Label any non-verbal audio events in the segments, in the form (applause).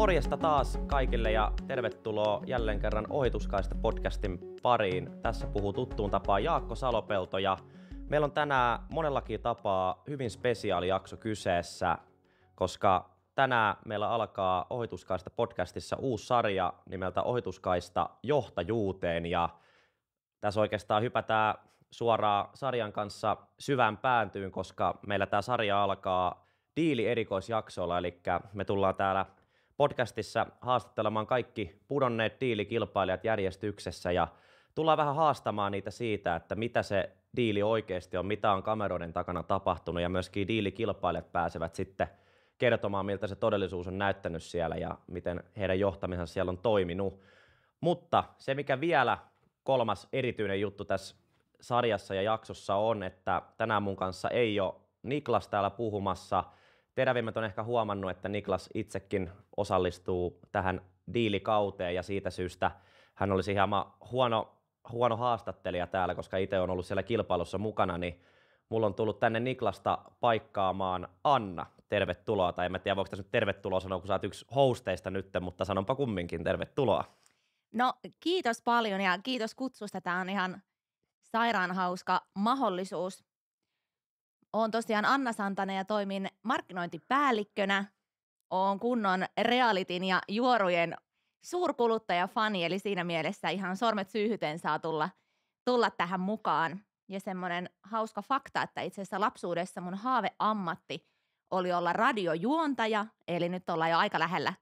Morjesta taas kaikille ja tervetuloa jälleen kerran Ohituskaista podcastin pariin. Tässä puhuu tuttuun tapaan Jaakko Salopelto ja meillä on tänään monellakin tapaa hyvin jakso kyseessä, koska tänään meillä alkaa Ohituskaista podcastissa uusi sarja nimeltä Ohituskaista johtajuuteen ja tässä oikeastaan hypätään suoraan sarjan kanssa syvään pääntyyn, koska meillä tämä sarja alkaa diili erikoisjaksolla, eli me tullaan täällä podcastissa haastattelemaan kaikki pudonneet diilikilpailijat järjestyksessä ja tullaan vähän haastamaan niitä siitä, että mitä se diili oikeasti on, mitä on kameroiden takana tapahtunut ja myöskin diilikilpailijat pääsevät sitten kertomaan, miltä se todellisuus on näyttänyt siellä ja miten heidän johtamisensa siellä on toiminut. Mutta se, mikä vielä kolmas erityinen juttu tässä sarjassa ja jaksossa on, että tänään mun kanssa ei ole Niklas täällä puhumassa – terävimmät on ehkä huomannut, että Niklas itsekin osallistuu tähän diilikauteen ja siitä syystä hän olisi hieman huono, huono haastattelija täällä, koska itse on ollut siellä kilpailussa mukana, niin mulla on tullut tänne Niklasta paikkaamaan Anna. Tervetuloa, tai en tiedä voiko tässä nyt tervetuloa sanoa, kun sä oot yksi hosteista nyt, mutta sanonpa kumminkin tervetuloa. No kiitos paljon ja kiitos kutsusta. Tämä on ihan sairaan hauska mahdollisuus olen tosiaan Anna Santana ja toimin markkinointipäällikkönä. Olen kunnon realitin ja juorujen suurkuluttajafani, eli siinä mielessä ihan sormet syyhyten saa tulla, tulla tähän mukaan. Ja semmoinen hauska fakta, että itse asiassa lapsuudessa mun haaveammatti oli olla radiojuontaja, eli nyt ollaan jo aika lähellä,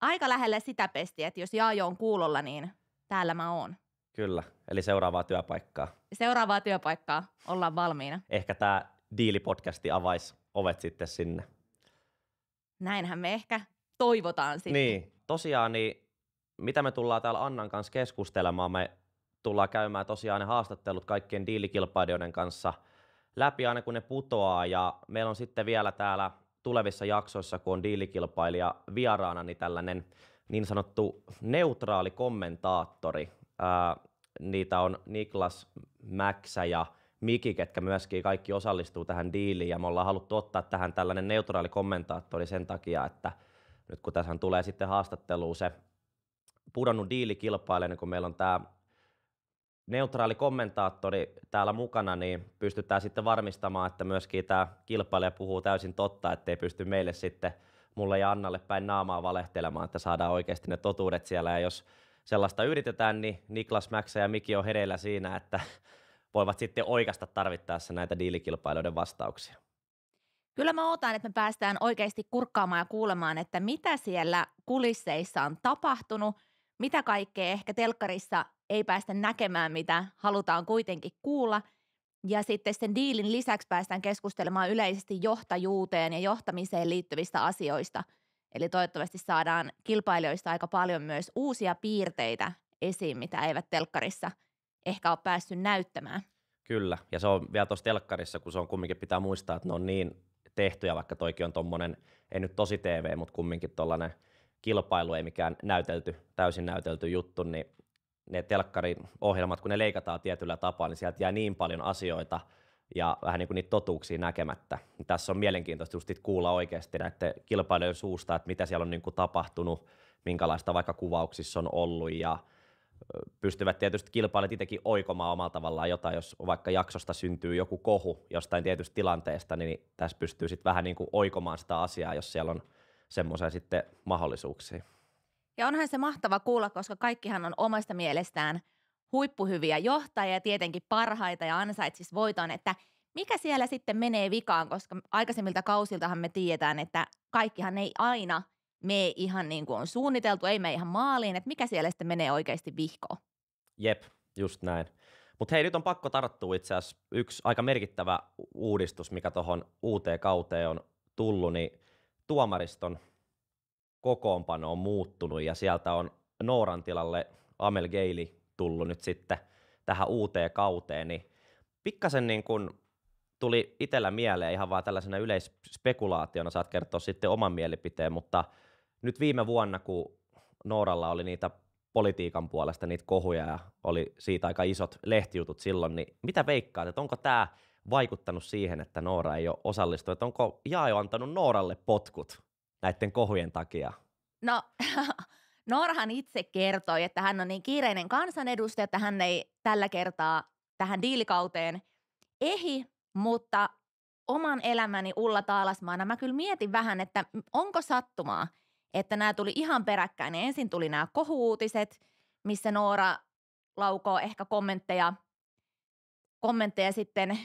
aika lähellä sitä pestiä, että jos Jaajo on kuulolla, niin täällä mä oon. Kyllä, eli seuraavaa työpaikkaa. Seuraavaa työpaikkaa, ollaan valmiina. Ehkä tämä diilipodcasti avaisi ovet sitten sinne. Näinhän me ehkä toivotaan sitten. Niin, tosiaan niin mitä me tullaan täällä Annan kanssa keskustelemaan, me tullaan käymään tosiaan ne haastattelut kaikkien diilikilpailijoiden kanssa läpi aina kun ne putoaa ja meillä on sitten vielä täällä tulevissa jaksoissa, kun on diilikilpailija vieraana, niin tällainen niin sanottu neutraali kommentaattori. Ää, niitä on Niklas Mäksä ja Miki, ketkä myöskin kaikki osallistuu tähän diiliin ja me ollaan haluttu ottaa tähän tällainen neutraali kommentaattori sen takia, että nyt kun tässä tulee sitten haastatteluun se pudonnut diili kilpailen, niin kun meillä on tämä neutraali kommentaattori täällä mukana, niin pystytään sitten varmistamaan, että myöskin tämä kilpailija puhuu täysin totta, ettei pysty meille sitten mulle ja Annalle päin naamaa valehtelemaan, että saadaan oikeasti ne totuudet siellä. Ja jos sellaista yritetään, niin Niklas Mäksä ja Miki on hereillä siinä, että voivat sitten oikeasta tarvittaessa näitä diilikilpailijoiden vastauksia. Kyllä mä ootan, että me päästään oikeasti kurkkaamaan ja kuulemaan, että mitä siellä kulisseissa on tapahtunut, mitä kaikkea ehkä telkkarissa ei päästä näkemään, mitä halutaan kuitenkin kuulla. Ja sitten sen diilin lisäksi päästään keskustelemaan yleisesti johtajuuteen ja johtamiseen liittyvistä asioista. Eli toivottavasti saadaan kilpailijoista aika paljon myös uusia piirteitä esiin, mitä eivät telkkarissa – ehkä ole päässyt näyttämään. Kyllä, ja se on vielä tuossa telkkarissa, kun se on kumminkin pitää muistaa, että ne on niin tehtyjä, vaikka toikin on tuommoinen, ei nyt tosi TV, mutta kumminkin tuollainen kilpailu, ei mikään näytelty, täysin näytelty juttu, niin ne telkkarin ohjelmat, kun ne leikataan tietyllä tapaa, niin sieltä jää niin paljon asioita ja vähän niin kuin niitä totuuksia näkemättä. Tässä on mielenkiintoista just kuulla oikeasti näiden kilpailujen suusta, että mitä siellä on niin kuin tapahtunut, minkälaista vaikka kuvauksissa on ollut ja pystyvät tietysti kilpailijat itsekin oikomaan omalla tavallaan jotain, jos vaikka jaksosta syntyy joku kohu jostain tietystä tilanteesta, niin tässä pystyy sitten vähän niin kuin oikomaan sitä asiaa, jos siellä on semmoisia sitten mahdollisuuksia. Ja onhan se mahtava kuulla, koska kaikkihan on omasta mielestään huippuhyviä johtajia tietenkin parhaita ja ansaitsis voiton, että mikä siellä sitten menee vikaan, koska aikaisemmilta kausiltahan me tiedetään, että kaikkihan ei aina – me ihan niin kuin on suunniteltu, ei me ihan maaliin, että mikä siellä sitten menee oikeasti vihkoon. Jep, just näin. Mutta hei, nyt on pakko tarttua itse asiassa yksi aika merkittävä uudistus, mikä tuohon uuteen kauteen on tullut, niin tuomariston kokoonpano on muuttunut ja sieltä on Nooran tilalle Amel Geili tullut nyt sitten tähän uuteen kauteen, niin pikkasen niin kuin tuli itsellä mieleen ihan vaan tällaisena yleisspekulaationa, saat kertoa sitten oman mielipiteen, mutta nyt viime vuonna, kun Nooralla oli niitä politiikan puolesta niitä kohuja ja oli siitä aika isot lehtijutut silloin, niin mitä veikkaat, että onko tämä vaikuttanut siihen, että Noora ei ole osallistunut, että onko Jaajo antanut Nooralle potkut näiden kohujen takia? No, (laughs) Noorahan itse kertoi, että hän on niin kiireinen kansanedustaja, että hän ei tällä kertaa tähän diilikauteen ehi, mutta oman elämäni Ulla Taalasmaana mä kyllä mietin vähän, että onko sattumaa – että nämä tuli ihan peräkkäin. Niin ensin tuli nämä kohuutiset, missä Noora laukoo ehkä kommentteja, kommentteja sitten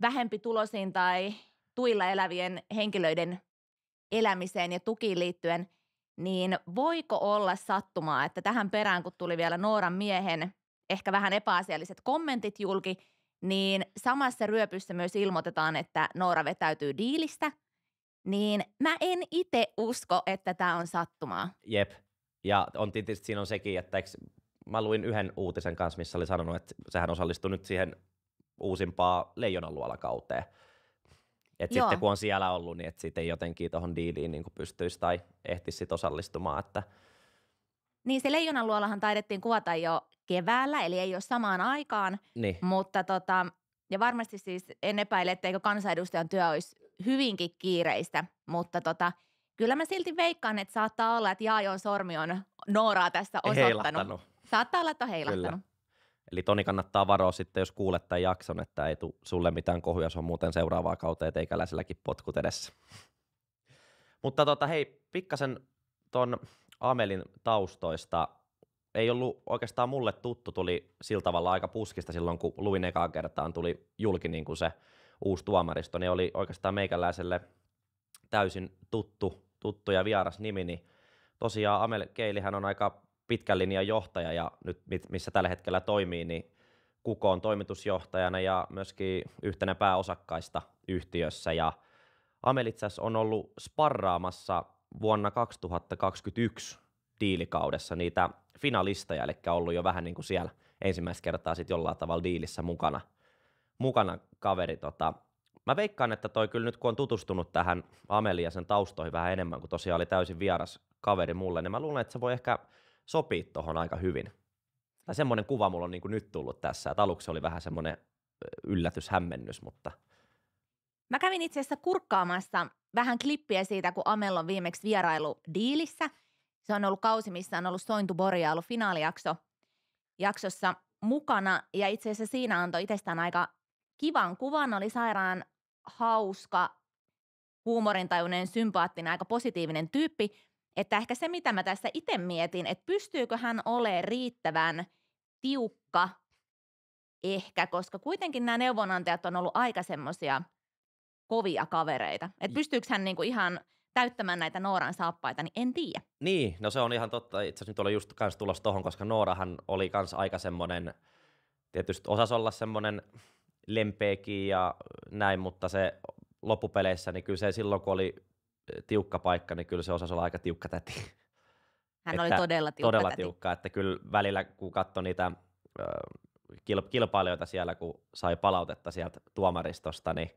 vähempi tulosiin tai tuilla elävien henkilöiden elämiseen ja tukiin liittyen, niin voiko olla sattumaa, että tähän perään, kun tuli vielä Nooran miehen ehkä vähän epäasialliset kommentit julki, niin samassa ryöpyssä myös ilmoitetaan, että Noora vetäytyy diilistä – niin mä en itse usko, että tämä on sattumaa. Jep. Ja on tietysti siinä on sekin, että eikö, mä luin yhden uutisen kanssa, missä oli sanonut, että sehän osallistui nyt siihen uusimpaa leijonanluolakauteen. Et sitten kun on siellä ollut, niin et ei jotenkin tuohon diiliin niin pystyisi tai ehtisi sit osallistumaan. Että... Niin se leijonaluolahan taidettiin kuvata jo keväällä, eli ei ole samaan aikaan, niin. mutta tota, ja varmasti siis en epäile, etteikö kansanedustajan työ olisi hyvinkin kiireistä, mutta tota, kyllä mä silti veikkaan, että saattaa olla, että Jaajon sormi on Nooraa tässä osoittanut. Saattaa olla, että on heilahtanut. Kyllä. Eli Toni kannattaa varoa sitten, jos kuulet tämän jakson, että ei tule sulle mitään kohuja, se on muuten seuraavaa kautta, teikäläiselläkin potkut edessä. Mutta tota, hei, pikkasen ton Amelin taustoista ei ollut oikeastaan mulle tuttu, tuli sillä tavalla aika puskista silloin, kun luin ekaan kertaan, tuli julki niin kuin se uusi tuomaristo, niin oli oikeastaan meikäläiselle täysin tuttu, tuttu ja vieras nimi, niin tosiaan Amel Keilihän on aika pitkän linjan johtaja ja nyt missä tällä hetkellä toimii, niin on toimitusjohtajana ja myöskin yhtenä pääosakkaista yhtiössä. Ja Amel itse on ollut sparraamassa vuonna 2021 diilikaudessa niitä finalisteja, eli ollut jo vähän niin kuin siellä ensimmäistä kertaa sitten jollain tavalla diilissä mukana – mukana kaveri. Tota, mä veikkaan, että toi kyllä nyt kun on tutustunut tähän Amelia sen taustoihin vähän enemmän, kun tosiaan oli täysin vieras kaveri mulle, niin mä luulen, että se voi ehkä sopii tuohon aika hyvin. Tai semmoinen kuva mulla on niin kuin nyt tullut tässä, että aluksi oli vähän semmoinen yllätys, hämmennys, mutta... Mä kävin itse asiassa kurkkaamassa vähän klippiä siitä, kun Amel on viimeksi vierailu diilissä. Se on ollut kausi, missä on ollut Sointu Borja ollut finaalijakso jaksossa mukana ja itse asiassa siinä antoi itsestään aika kivan kuvan, oli sairaan hauska, huumorintajuinen, sympaattinen, aika positiivinen tyyppi. Että ehkä se, mitä mä tässä itse mietin, että pystyykö hän olemaan riittävän tiukka ehkä, koska kuitenkin nämä neuvonantajat on ollut aika semmoisia kovia kavereita. Että pystyykö hän niinku ihan täyttämään näitä Nooran saappaita, niin en tiedä. Niin, no se on ihan totta. Itse asiassa nyt oli just kans tulossa tohon, koska Noorahan oli kans aika semmoinen, tietysti osas olla semmoinen lempeäkin ja näin, mutta se loppupeleissä, niin kyllä se silloin, kun oli eh, tiukka paikka, niin kyllä se osasi olla aika tiukka täti. Hän että, oli todella tiukka Todella täti. tiukka, että kyllä välillä kun katsoi niitä eh, kilpailijoita siellä, kun sai palautetta sieltä tuomaristosta, niin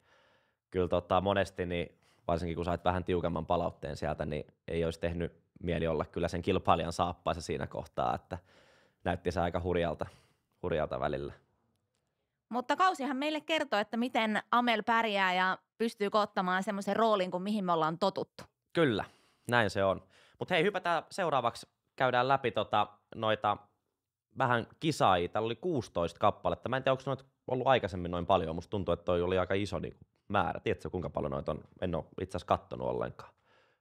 kyllä tota, monesti, niin varsinkin kun sait vähän tiukemman palautteen sieltä, niin ei olisi tehnyt mieli olla kyllä sen kilpailijan saappaissa siinä kohtaa, että näytti se aika hurjalta, hurjalta välillä. Mutta kausihan meille kertoo, että miten Amel pärjää ja pystyy ottamaan semmoisen roolin kuin mihin me ollaan totuttu. Kyllä, näin se on. Mutta hei, hypätään seuraavaksi, käydään läpi tota, noita vähän kisaajia. Täällä oli 16 kappaletta. Mä en tiedä, onko noita ollut aikaisemmin noin paljon. Musta tuntuu, että toi oli aika iso niin määrä. Tiedätkö, kuinka paljon noita on? En ole itse asiassa kattonut ollenkaan.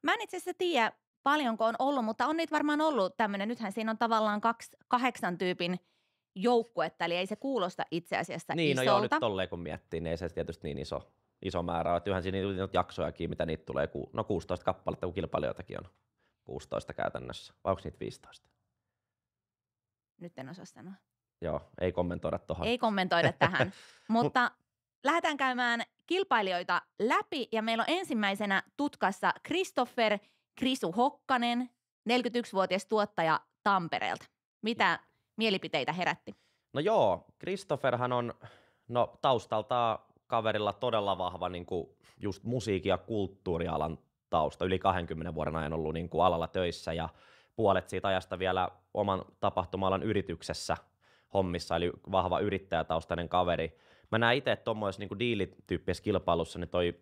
Mä en itse asiassa tiedä, paljonko on ollut, mutta on niitä varmaan ollut tämmöinen. Nythän siinä on tavallaan kaksi kahdeksan tyypin – joukkuetta, eli ei se kuulosta itse asiassa niin, isolta. Niin, no joo, nyt tolleen kun miettii, niin ei se tietysti niin iso, iso määrä ole. Yhän siinä on jaksojakin, mitä niitä tulee, no 16 kappaletta, kun kilpailijoitakin on 16 käytännössä, vai onko niitä 15? Nyt en osaa sanoa. Joo, ei kommentoida tuohon. Ei kommentoida tähän, (laughs) mutta lähdetään käymään kilpailijoita läpi ja meillä on ensimmäisenä tutkassa Christopher Krisu Hokkanen, 41-vuotias tuottaja Tampereelta. Mitä mielipiteitä herätti. No joo, Christopherhan on no, taustalta kaverilla todella vahva niin kuin just musiikin ja kulttuurialan tausta. Yli 20 vuoden ajan ollut niin kuin alalla töissä ja puolet siitä ajasta vielä oman tapahtumalan yrityksessä hommissa, eli vahva yrittäjätaustainen kaveri. Mä näen itse, että tuommoisessa niin diilityyppisessä kilpailussa, niin toi,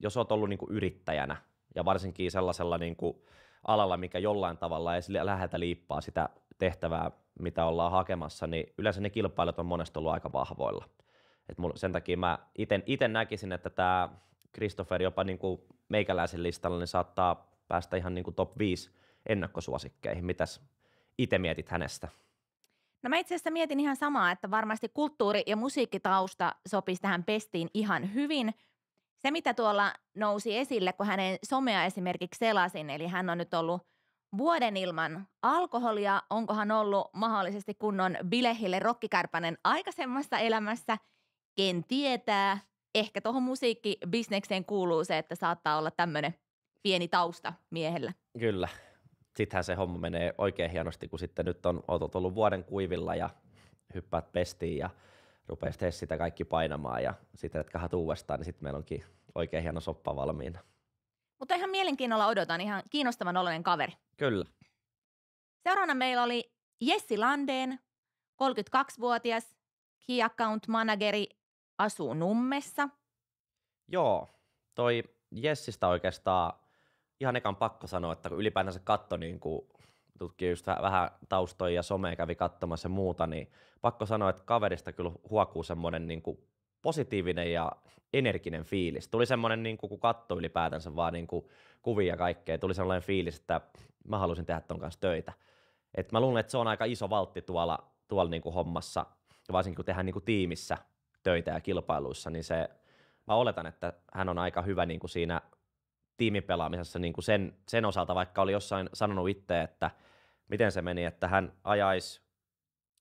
jos oot ollut niin kuin yrittäjänä ja varsinkin sellaisella niin kuin alalla, mikä jollain tavalla ei läheltä liippaa sitä tehtävää, mitä ollaan hakemassa, niin yleensä ne kilpailut on monesti ollut aika vahvoilla. Et mul, sen takia mä itse näkisin, että tämä Christopher jopa niinku meikäläisen listalla niin saattaa päästä ihan niinku top 5 ennakkosuosikkeihin. Mitäs itse mietit hänestä? No mä itse asiassa mietin ihan samaa, että varmasti kulttuuri- ja musiikkitausta sopisi tähän pestiin ihan hyvin. Se, mitä tuolla nousi esille, kun hänen somea esimerkiksi selasin, eli hän on nyt ollut – vuoden ilman alkoholia, onkohan ollut mahdollisesti kunnon bilehille rokkikärpänen aikaisemmassa elämässä, ken tietää. Ehkä tuohon musiikkibisnekseen kuuluu se, että saattaa olla tämmöinen pieni tausta miehellä. Kyllä. Sittenhän se homma menee oikein hienosti, kun sitten nyt on ollut vuoden kuivilla ja hyppäät pestiin ja rupeaa sitä kaikki painamaan ja sitten retkahat uudestaan, niin sitten meillä onkin oikein hieno soppa valmiina. Mutta ihan mielenkiinnolla odotan, ihan kiinnostavan oloinen kaveri. Kyllä. Seuraavana meillä oli Jessi Landeen, 32-vuotias, key account manageri, asuu Nummessa. Joo, toi Jessistä oikeastaan ihan ekan pakko sanoa, että kun ylipäätänsä katto niin kuin tutki just vähän taustoja ja somea kävi katsomassa ja muuta, niin pakko sanoa, että kaverista kyllä huokuu semmoinen niin kuin positiivinen ja energinen fiilis. Tuli semmoinen, niin kuin, kun katto ylipäätänsä vaan niin kuin, kuvia kaikkea, tuli sellainen fiilis, että mä halusin tehdä ton kanssa töitä. Et mä luulen, että se on aika iso valtti tuolla, tuolla niin kuin hommassa, varsinkin kun tehdään niin kuin tiimissä töitä ja kilpailuissa, niin se, mä oletan, että hän on aika hyvä niin kuin siinä tiimin pelaamisessa niin kuin sen, sen osalta, vaikka oli jossain sanonut itse, että miten se meni, että hän ajaisi,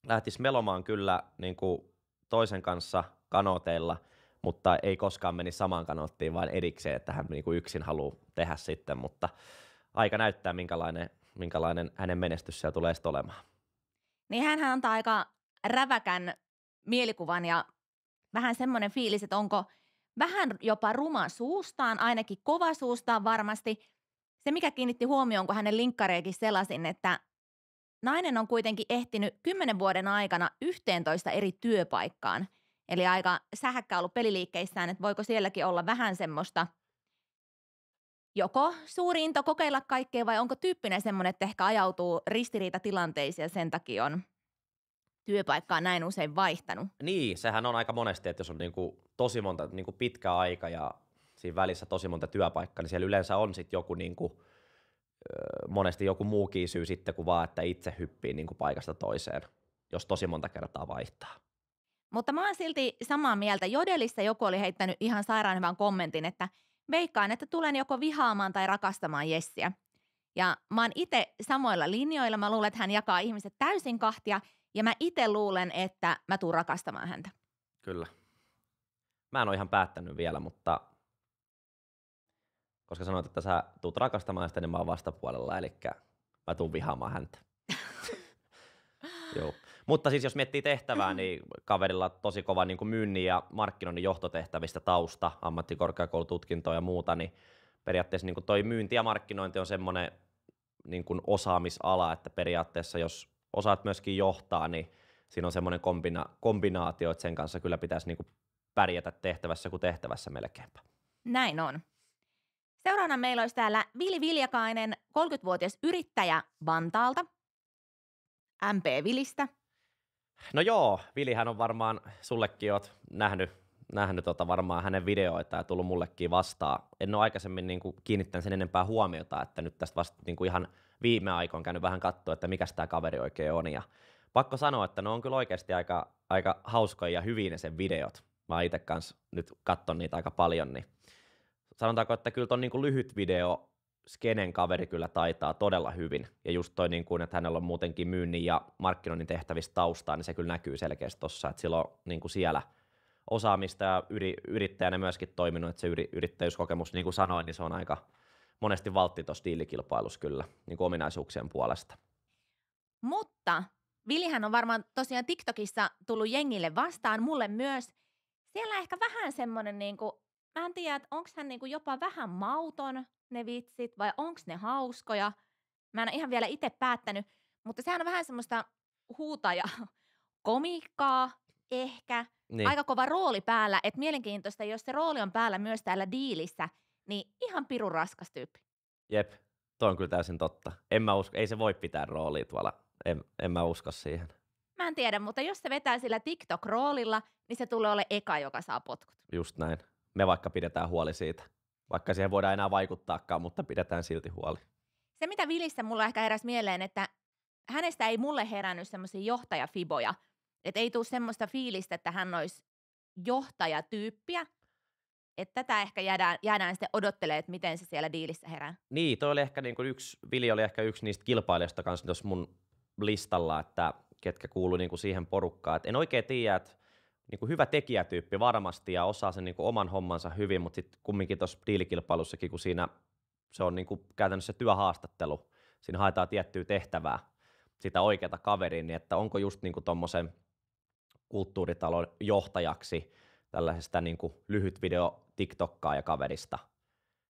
lähtisi melomaan kyllä niin kuin toisen kanssa kanoteilla, mutta ei koskaan meni samaan kanottiin, vaan erikseen, että hän niinku yksin haluaa tehdä sitten, mutta aika näyttää, minkälainen, minkälainen hänen menestys siellä tulee sitten olemaan. Niin hän antaa aika räväkän mielikuvan ja vähän semmoinen fiilis, että onko vähän jopa ruma suustaan, ainakin kova suustaan varmasti. Se, mikä kiinnitti huomioon, kun hänen linkkareekin selasin, että Nainen on kuitenkin ehtinyt kymmenen vuoden aikana 11 eri työpaikkaan. Eli aika sähäkkä ollut peliliikkeissään, että voiko sielläkin olla vähän semmoista joko suuri into kokeilla kaikkea vai onko tyyppinen semmoinen, että ehkä ajautuu ristiriitatilanteisiin ja sen takia on työpaikkaa näin usein vaihtanut. Niin, sehän on aika monesti, että jos on niinku tosi monta niinku pitkä aika ja siinä välissä tosi monta työpaikkaa, niin siellä yleensä on sitten joku niinku monesti joku muukin syy sitten kuin vaan, että itse hyppii niin kuin paikasta toiseen, jos tosi monta kertaa vaihtaa. Mutta mä oon silti samaa mieltä. Jodelissa joku oli heittänyt ihan sairaan hyvän kommentin, että veikkaan, että tulen joko vihaamaan tai rakastamaan Jessiä. Ja mä oon itse samoilla linjoilla. Mä luulen, että hän jakaa ihmiset täysin kahtia ja mä itse luulen, että mä tuun rakastamaan häntä. Kyllä. Mä en ole ihan päättänyt vielä, mutta koska sanoit, että sä tuut rakastamaan sitä, niin mä oon vastapuolella, eli mä tuun vihaamaan häntä. (laughs) Joo. Mutta siis jos miettii tehtävää, niin kaverilla tosi kova niin kuin myynnin ja markkinoinnin johtotehtävistä tausta, ammattikorkeakoulututkintoa ja muuta, niin periaatteessa niin kuin toi myynti ja markkinointi on semmoinen niin kuin osaamisala, että periaatteessa jos osaat myöskin johtaa, niin siinä on semmoinen kombina- kombinaatio, että sen kanssa kyllä pitäisi niin kuin pärjätä tehtävässä kuin tehtävässä melkeinpä. Näin on. Seuraavana meillä olisi täällä Vili Viljakainen, 30-vuotias yrittäjä Vantaalta, MP Vilistä. No joo, Vilihän on varmaan, sullekin oot nähnyt, nähnyt tota varmaan hänen videoita ja tullut mullekin vastaan. En ole aikaisemmin niin kuin, kiinnittänyt sen enempää huomiota, että nyt tästä vasta niin kuin ihan viime aikoina käynyt vähän katsoa, että mikä tämä kaveri oikein on. Ja pakko sanoa, että ne on kyllä oikeasti aika, aika hauskoja ja hyviä ne sen videot. Mä itse kanssa nyt katson niitä aika paljon, niin sanotaanko, että kyllä tuon niin lyhyt video skenen kaveri kyllä taitaa todella hyvin. Ja just toi, niin kuin, että hänellä on muutenkin myynnin ja markkinoinnin tehtävistä taustaa, niin se kyllä näkyy selkeästi tuossa, että on niin kuin siellä osaamista ja yri, yrittäjänä myöskin toiminut, että se yri, yrittäjyyskokemus, niin kuin sanoin, niin se on aika monesti valtti tuossa diilikilpailussa kyllä niin kuin ominaisuuksien puolesta. Mutta Vilihän on varmaan tosiaan TikTokissa tullut jengille vastaan, mulle myös. Siellä ehkä vähän semmoinen niin kuin mä en tiedä, että onko hän niinku jopa vähän mauton ne vitsit vai onko ne hauskoja. Mä en ole ihan vielä itse päättänyt, mutta sehän on vähän semmoista huutaja (laughs) komikkaa ehkä. Niin. Aika kova rooli päällä, että mielenkiintoista, jos se rooli on päällä myös täällä diilissä, niin ihan pirun raskas tyyppi. Jep, toi on kyllä täysin totta. En mä usko, ei se voi pitää roolia tuolla, en, en mä usko siihen. Mä en tiedä, mutta jos se vetää sillä TikTok-roolilla, niin se tulee ole eka, joka saa potkut. Just näin me vaikka pidetään huoli siitä. Vaikka siihen voidaan enää vaikuttaakaan, mutta pidetään silti huoli. Se, mitä Vilistä mulla ehkä heräsi mieleen, että hänestä ei mulle herännyt semmoisia johtajafiboja. Että ei tule semmoista fiilistä, että hän olisi johtajatyyppiä, että tätä ehkä jäädään, jäädään sitten odottelemaan, että miten se siellä diilissä herää. Niin, toi oli ehkä niin yksi, Vili oli ehkä yksi niistä kilpailijoista kanssa tuossa mun listalla, että ketkä kuuluu niin kuin siihen porukkaan. Et en oikein tiedä, että niin kuin hyvä tekijätyyppi varmasti ja osaa sen niin kuin oman hommansa hyvin, mutta sitten kumminkin tuossa diilikilpailussakin, kun siinä se on niin kuin käytännössä työhaastattelu, siinä haetaan tiettyä tehtävää, sitä oikeata kaveriin niin että onko just niin tuommoisen kulttuuritalon johtajaksi tällaisesta niin kuin lyhyt video tiktokkaa ja kaverista,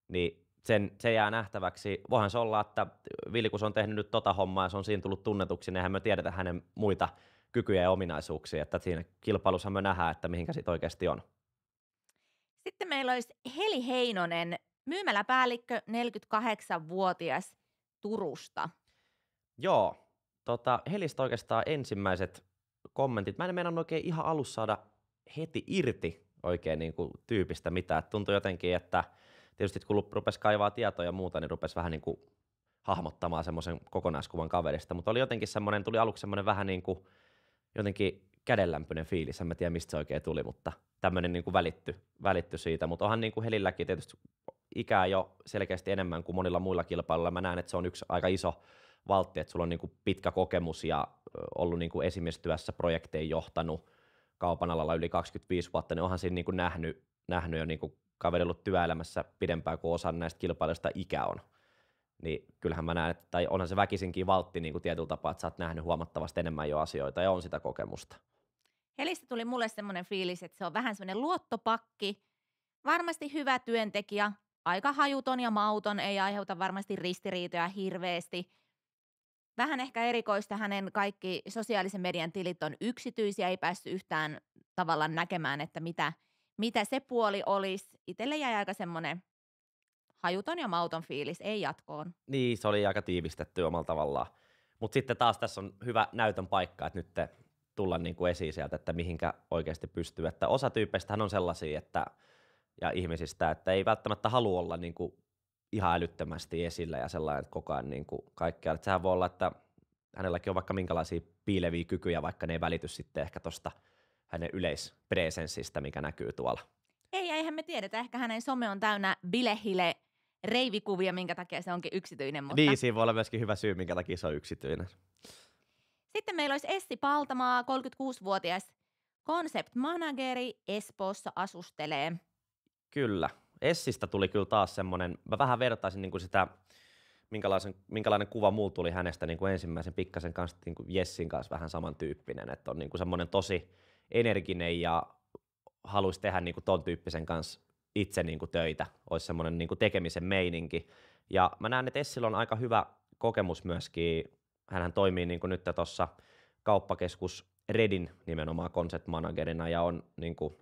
niin sen, se jää nähtäväksi. Voihan se olla, että Vilkus on tehnyt nyt tota hommaa ja se on siinä tullut tunnetuksi, niin eihän me tiedetä hänen muita kykyjä ja ominaisuuksia, että siinä kilpailussa me nähdään, että mihinkä siitä oikeasti on. Sitten meillä olisi Heli Heinonen, myymäläpäällikkö, 48-vuotias Turusta. Joo, tota, Helistä oikeastaan ensimmäiset kommentit. Mä en meinannut oikein ihan alussa saada heti irti oikein niin kuin tyypistä mitään. Tuntui jotenkin, että tietysti kun rupesi kaivaa tietoa ja muuta, niin rupesi vähän niin kuin hahmottamaan semmoisen kokonaiskuvan kaverista, mutta oli jotenkin semmoinen, tuli aluksi semmoinen vähän niin kuin jotenkin kädenlämpöinen fiilis, en mä tiedä mistä se oikein tuli, mutta tämmöinen niin välitty, välitty siitä, mutta onhan niin kuin Helilläkin tietysti ikää jo selkeästi enemmän kuin monilla muilla kilpailuilla. Mä näen, että se on yksi aika iso valtti, että sulla on niin kuin pitkä kokemus ja ollut niin kuin esimiestyössä projekteja johtanut kaupan alalla yli 25 vuotta, niin onhan siinä niin kuin nähnyt, nähnyt jo niin kuin kaverillut työelämässä pidempään kuin osa näistä kilpailijoista ikä on niin kyllähän mä näen, että, tai onhan se väkisinkin valtti niin kuin tietyllä tapaa, että sä oot nähnyt huomattavasti enemmän jo asioita ja on sitä kokemusta. Helistä tuli mulle semmoinen fiilis, että se on vähän semmoinen luottopakki, varmasti hyvä työntekijä, aika hajuton ja mauton, ei aiheuta varmasti ristiriitoja hirveästi. Vähän ehkä erikoista, hänen kaikki sosiaalisen median tilit on yksityisiä, ei päässyt yhtään tavallaan näkemään, että mitä, mitä se puoli olisi. Itelle jäi aika semmoinen hajuton ja mauton fiilis, ei jatkoon. Niin, se oli aika tiivistetty omalla tavallaan. Mutta sitten taas tässä on hyvä näytön paikka, että nyt te tulla niin kuin esiin sieltä, että mihinkä oikeasti pystyy. Että osa tyypeistähän on sellaisia, että, ja ihmisistä, että ei välttämättä halua olla niin kuin ihan älyttömästi esillä ja sellainen, että koko ajan niin kuin kaikkea. Että sehän voi olla, että hänelläkin on vaikka minkälaisia piileviä kykyjä, vaikka ne ei välity sitten ehkä tuosta hänen yleispresenssistä, mikä näkyy tuolla. Ei, eihän me tiedetä. Ehkä hänen some on täynnä bilehile reivikuvia, minkä takia se onkin yksityinen. Mutta... Niin, siinä voi olla myöskin hyvä syy, minkä takia se on yksityinen. Sitten meillä olisi Essi Paltamaa, 36-vuotias concept manageri, Espoossa asustelee. Kyllä. Essistä tuli kyllä taas semmoinen, mä vähän vertaisin niin kuin sitä, minkälaisen, minkälainen kuva mulla tuli hänestä niin kuin ensimmäisen pikkasen kanssa, niin kuin Jessin kanssa vähän samantyyppinen, että on niin kuin semmoinen tosi energinen ja haluaisi tehdä niin kuin ton tyyppisen kanssa itse niin kuin töitä, olisi semmoinen niin kuin tekemisen meininki. Ja mä näen, että Essillä on aika hyvä kokemus myöskin, hänhän toimii niin kuin nyt tuossa kauppakeskus Redin nimenomaan concept managerina ja on niin kuin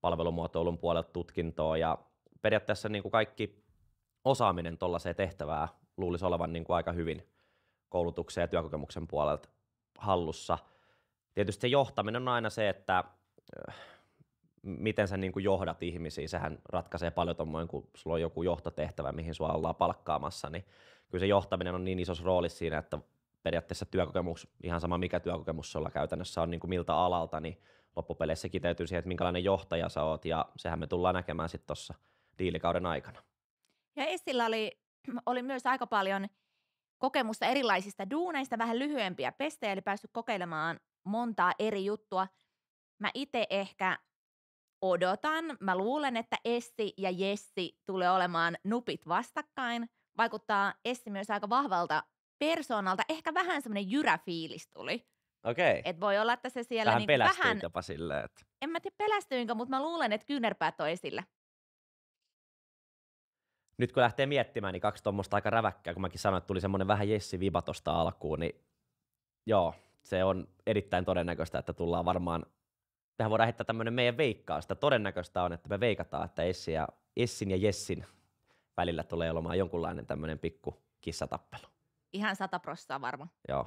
palvelumuotoilun puolelta tutkintoa ja periaatteessa niin kuin kaikki osaaminen tuollaiseen tehtävää luulisi olevan niin kuin aika hyvin koulutuksen ja työkokemuksen puolelta hallussa. Tietysti se johtaminen on aina se, että äh, miten sä niin kuin johdat ihmisiä, sehän ratkaisee paljon tuommoinen, kun sulla on joku johtotehtävä, mihin sua ollaan palkkaamassa, niin kyllä se johtaminen on niin isossa roolissa siinä, että periaatteessa työkokemus, ihan sama mikä työkokemus sulla käytännössä on niin kuin miltä alalta, niin loppupeleissä kiteytyy siihen, että minkälainen johtaja sä oot, ja sehän me tullaan näkemään sitten tuossa diilikauden aikana. Ja Essillä oli, (clears throat) oli myös aika paljon kokemusta erilaisista duuneista, vähän lyhyempiä pestejä, eli päässyt kokeilemaan montaa eri juttua. Mä itse ehkä odotan. Mä luulen, että Essi ja Jessi tulee olemaan nupit vastakkain. Vaikuttaa Essi myös aika vahvalta persoonalta. Ehkä vähän semmoinen jyräfiilis tuli. Okei. Et voi olla, että se siellä vähän niin vähän... jopa silleen, että... En mä tiedä pelästyinkö, mutta mä luulen, että kyynärpäät on esillä. Nyt kun lähtee miettimään, niin kaksi tuommoista aika räväkkää, kun mäkin sanoin, että tuli semmoinen vähän Jessi vibatosta alkuun, niin joo, se on erittäin todennäköistä, että tullaan varmaan tähän voidaan heittää tämmöinen meidän veikkaus. Sitä todennäköistä on, että me veikataan, että Essi ja, Essin ja Jessin välillä tulee olemaan jonkunlainen tämmöinen pikku kissatappelu. Ihan sata prosenttia varma. Joo.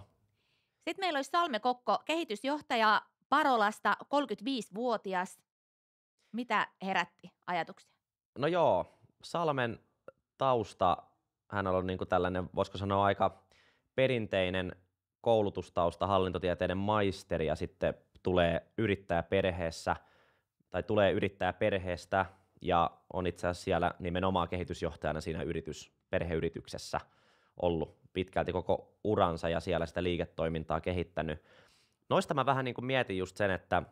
Sitten meillä olisi Salme Kokko, kehitysjohtaja Parolasta, 35-vuotias. Mitä herätti ajatuksia? No joo, Salmen tausta, hän on ollut niin kuin tällainen, voisiko sanoa aika perinteinen koulutustausta, hallintotieteiden maisteri ja sitten tulee yrittää perheessä tai tulee yrittää perheestä ja on itse asiassa siellä nimenomaan kehitysjohtajana siinä yritys, perheyrityksessä ollut pitkälti koko uransa ja siellä sitä liiketoimintaa kehittänyt. Noista mä vähän niin kuin mietin just sen, että okei,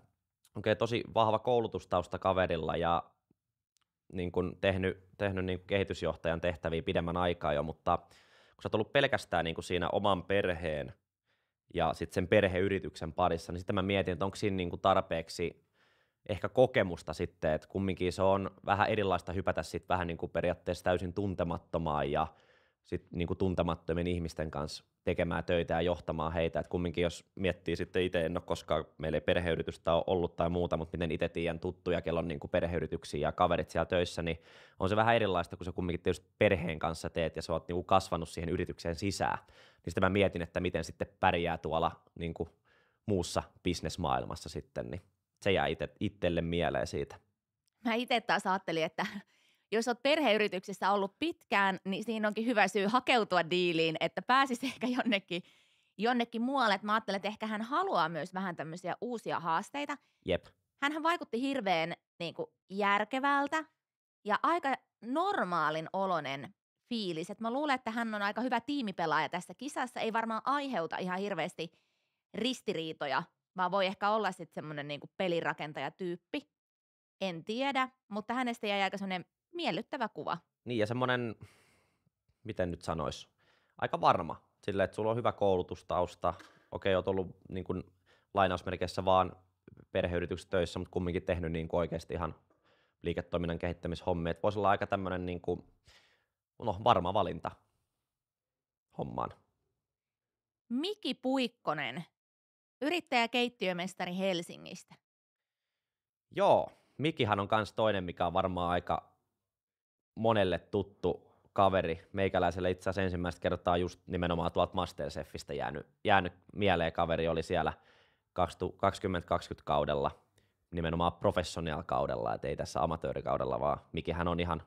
okay, tosi vahva koulutustausta kaverilla ja niin kuin tehnyt, tehnyt niin kuin kehitysjohtajan tehtäviä pidemmän aikaa jo, mutta kun sä oot ollut pelkästään niin kuin siinä oman perheen ja sitten sen perheyrityksen parissa, niin sitten mä mietin, että onko siinä niinku tarpeeksi ehkä kokemusta sitten, että kumminkin se on vähän erilaista hypätä sitten vähän niin kuin periaatteessa täysin tuntemattomaan ja – sit niinku tuntemattomien ihmisten kanssa tekemään töitä ja johtamaan heitä. Et kumminkin jos miettii sitten itse, en ole koskaan, meillä ei perheyritystä ole ollut tai muuta, mutta miten itse tiedän tuttuja, kello on niinku perheyrityksiä ja kaverit siellä töissä, niin on se vähän erilaista, kun sä kumminkin tietysti perheen kanssa teet ja sä oot niinku kasvanut siihen yritykseen sisään. Niin sitten mä mietin, että miten sitten pärjää tuolla niinku muussa bisnesmaailmassa sitten, niin se jää itselle mieleen siitä. Mä itse taas ajattelin, että jos olet perheyrityksessä ollut pitkään, niin siinä onkin hyvä syy hakeutua diiliin, että pääsisi ehkä jonnekin, jonnekin muualle. mä ajattelen, että ehkä hän haluaa myös vähän tämmöisiä uusia haasteita. Jep. Hänhän vaikutti hirveän niin kuin, järkevältä ja aika normaalin olonen fiilis. Et mä luulen, että hän on aika hyvä tiimipelaaja tässä kisassa. Ei varmaan aiheuta ihan hirveästi ristiriitoja, vaan voi ehkä olla sitten semmoinen niinku pelirakentajatyyppi. En tiedä, mutta hänestä jäi aika semmoinen miellyttävä kuva. Niin ja semmoinen, miten nyt sanois, aika varma. Sillä, että sulla on hyvä koulutustausta, okei, oot ollut niin kuin, lainausmerkeissä vaan perheyrityksessä töissä, mutta kumminkin tehnyt niin kuin oikeasti ihan liiketoiminnan kehittämishommia. Että voisi olla aika tämmöinen niin kuin, no, varma valinta hommaan. Miki Puikkonen, yrittäjä keittiömestari Helsingistä. Joo, Mikihan on myös toinen, mikä on varmaan aika monelle tuttu kaveri. Meikäläiselle itse asiassa ensimmäistä kertaa just nimenomaan tuolta Masterchefistä jäänyt, jäänyt mieleen kaveri oli siellä 2020 kaudella, nimenomaan professional kaudella, ei tässä amatöörikaudella, vaan mikä hän on ihan,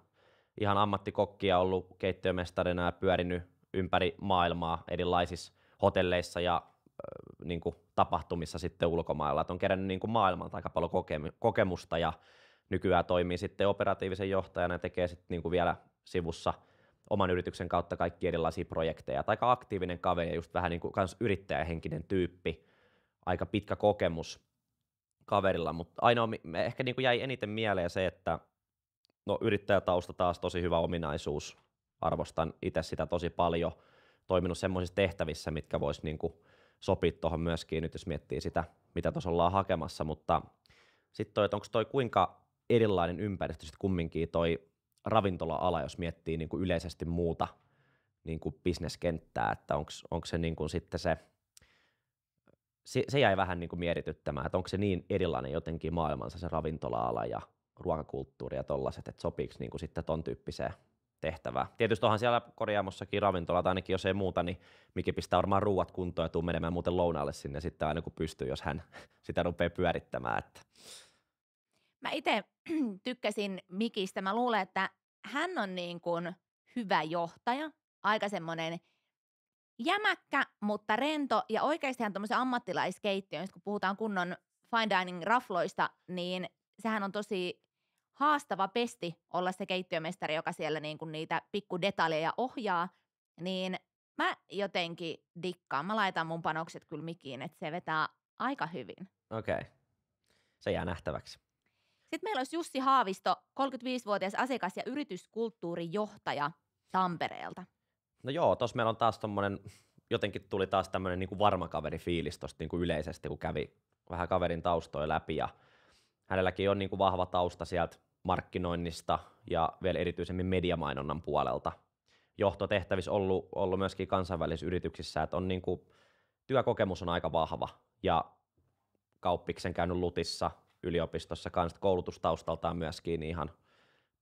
ihan ammattikokki ja ollut keittiömestarina ja pyörinyt ympäri maailmaa erilaisissa hotelleissa ja äh, niin kuin, tapahtumissa sitten ulkomailla, että on kerännyt niin kuin, maailmalta aika paljon kokemusta ja nykyään toimii sitten operatiivisen johtajana ja tekee sitten niin kuin vielä sivussa oman yrityksen kautta kaikki erilaisia projekteja. Tai aika aktiivinen kaveri ja just vähän niin kuin kans yrittäjähenkinen tyyppi, aika pitkä kokemus kaverilla, mutta ainoa, ehkä niin kuin jäi eniten mieleen se, että no yrittäjätausta taas tosi hyvä ominaisuus, arvostan itse sitä tosi paljon, toiminut semmoisissa tehtävissä, mitkä voisi niin kuin sopia tuohon myöskin nyt, jos miettii sitä, mitä tuossa ollaan hakemassa, mutta sitten toi, onko toi kuinka erilainen ympäristö sitten kumminkin toi ravintola-ala, jos miettii niin kuin yleisesti muuta niin kuin bisneskenttää, että onko se niin kuin sitten se, se, se jäi vähän niin kuin mietityttämään, että onko se niin erilainen jotenkin maailmansa se ravintola-ala ja ruokakulttuuri ja tollaiset, että sopiiko niin kuin sitten ton tyyppiseen tehtävää. Tietysti onhan siellä korjaamossakin tai ainakin jos ei muuta, niin Miki pistää varmaan ruuat kuntoon ja tuu menemään muuten lounaalle sinne sitten aina kun pystyy, jos hän (laughs) sitä rupeaa pyörittämään. Että mä itse (clears throat) tykkäsin Mikistä. Mä luulen, että hän on niin kuin hyvä johtaja, aika semmoinen jämäkkä, mutta rento. Ja oikeasti hän tuommoisen ammattilaiskeittiön, kun puhutaan kunnon fine dining rafloista, niin sehän on tosi haastava pesti olla se keittiömestari, joka siellä niin kuin niitä detaljeja ohjaa, niin mä jotenkin dikkaan. Mä laitan mun panokset kyllä mikiin, että se vetää aika hyvin. Okei. Okay. Se jää nähtäväksi. Sitten meillä olisi Jussi Haavisto, 35-vuotias asiakas- ja yrityskulttuurijohtaja Tampereelta. No joo, tuossa meillä on taas tuommoinen, jotenkin tuli taas tämmöinen niin varma kaveri fiilis tosta, niin kuin yleisesti, kun kävi vähän kaverin taustoja läpi ja hänelläkin on niin kuin vahva tausta sieltä markkinoinnista ja vielä erityisemmin mediamainonnan puolelta. Johtotehtävissä ollut, ollut myöskin kansainvälisissä yrityksissä, että on niin kuin, työkokemus on aika vahva ja kauppiksen käynyt lutissa, yliopistossa kanssa koulutustaustaltaan myöskin niin ihan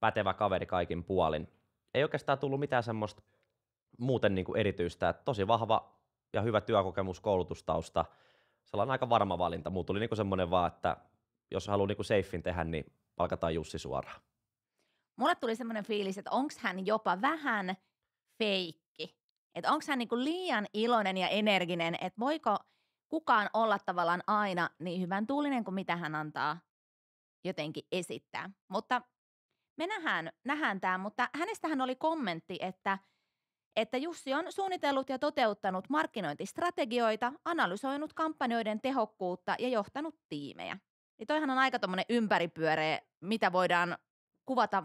pätevä kaveri kaikin puolin. Ei oikeastaan tullut mitään semmoista muuten niin kuin erityistä, että tosi vahva ja hyvä työkokemus koulutustausta, sellainen aika varma valinta. Muut tuli niin semmoinen vaan, että jos haluaa niin seifin tehdä, niin palkataan Jussi suoraan. Mulle tuli semmoinen fiilis, että onks hän jopa vähän feikki. Että onko hän niin liian iloinen ja energinen, että voiko – kukaan olla tavallaan aina niin hyvän tuulinen kuin mitä hän antaa jotenkin esittää. Mutta me nähdään, nähdään tämä, mutta hänestähän oli kommentti, että, että Jussi on suunnitellut ja toteuttanut markkinointistrategioita, analysoinut kampanjoiden tehokkuutta ja johtanut tiimejä. Niin toihan on aika tuommoinen ympäripyöreä, mitä voidaan kuvata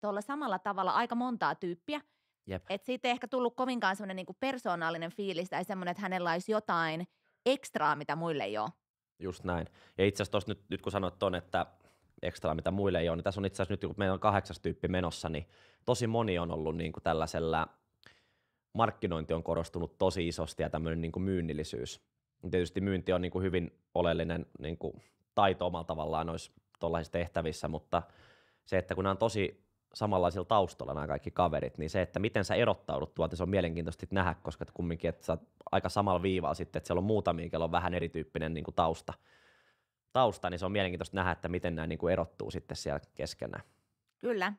tuolla samalla tavalla aika montaa tyyppiä. Jep. Et siitä ei ehkä tullut kovinkaan semmoinen niinku persoonallinen fiilis tai semmoinen, että hänellä olisi jotain – ekstraa, mitä muille ei ole. Just näin. Ja itse asiassa nyt, nyt kun sanoit ton, että ekstraa, mitä muille ei ole, niin tässä on itse asiassa nyt, kun meillä on kahdeksas tyyppi menossa, niin tosi moni on ollut niin kuin tällaisella, markkinointi on korostunut tosi isosti ja tämmöinen niin kuin myynnillisyys. Tietysti myynti on niin kuin hyvin oleellinen niin kuin taito omalla tavallaan noissa tehtävissä, mutta se, että kun nämä on tosi samanlaisilla taustalla nämä kaikki kaverit, niin se, että miten sä erottaudut tuolta, niin se on mielenkiintoista nähdä, koska et kumminkin, että sä oot aika samalla viivaa sitten, että siellä on muutamia, kello on vähän erityyppinen niin kuin tausta, tausta, niin se on mielenkiintoista nähdä, että miten nämä niin kuin erottuu sitten siellä keskenään. Kyllä.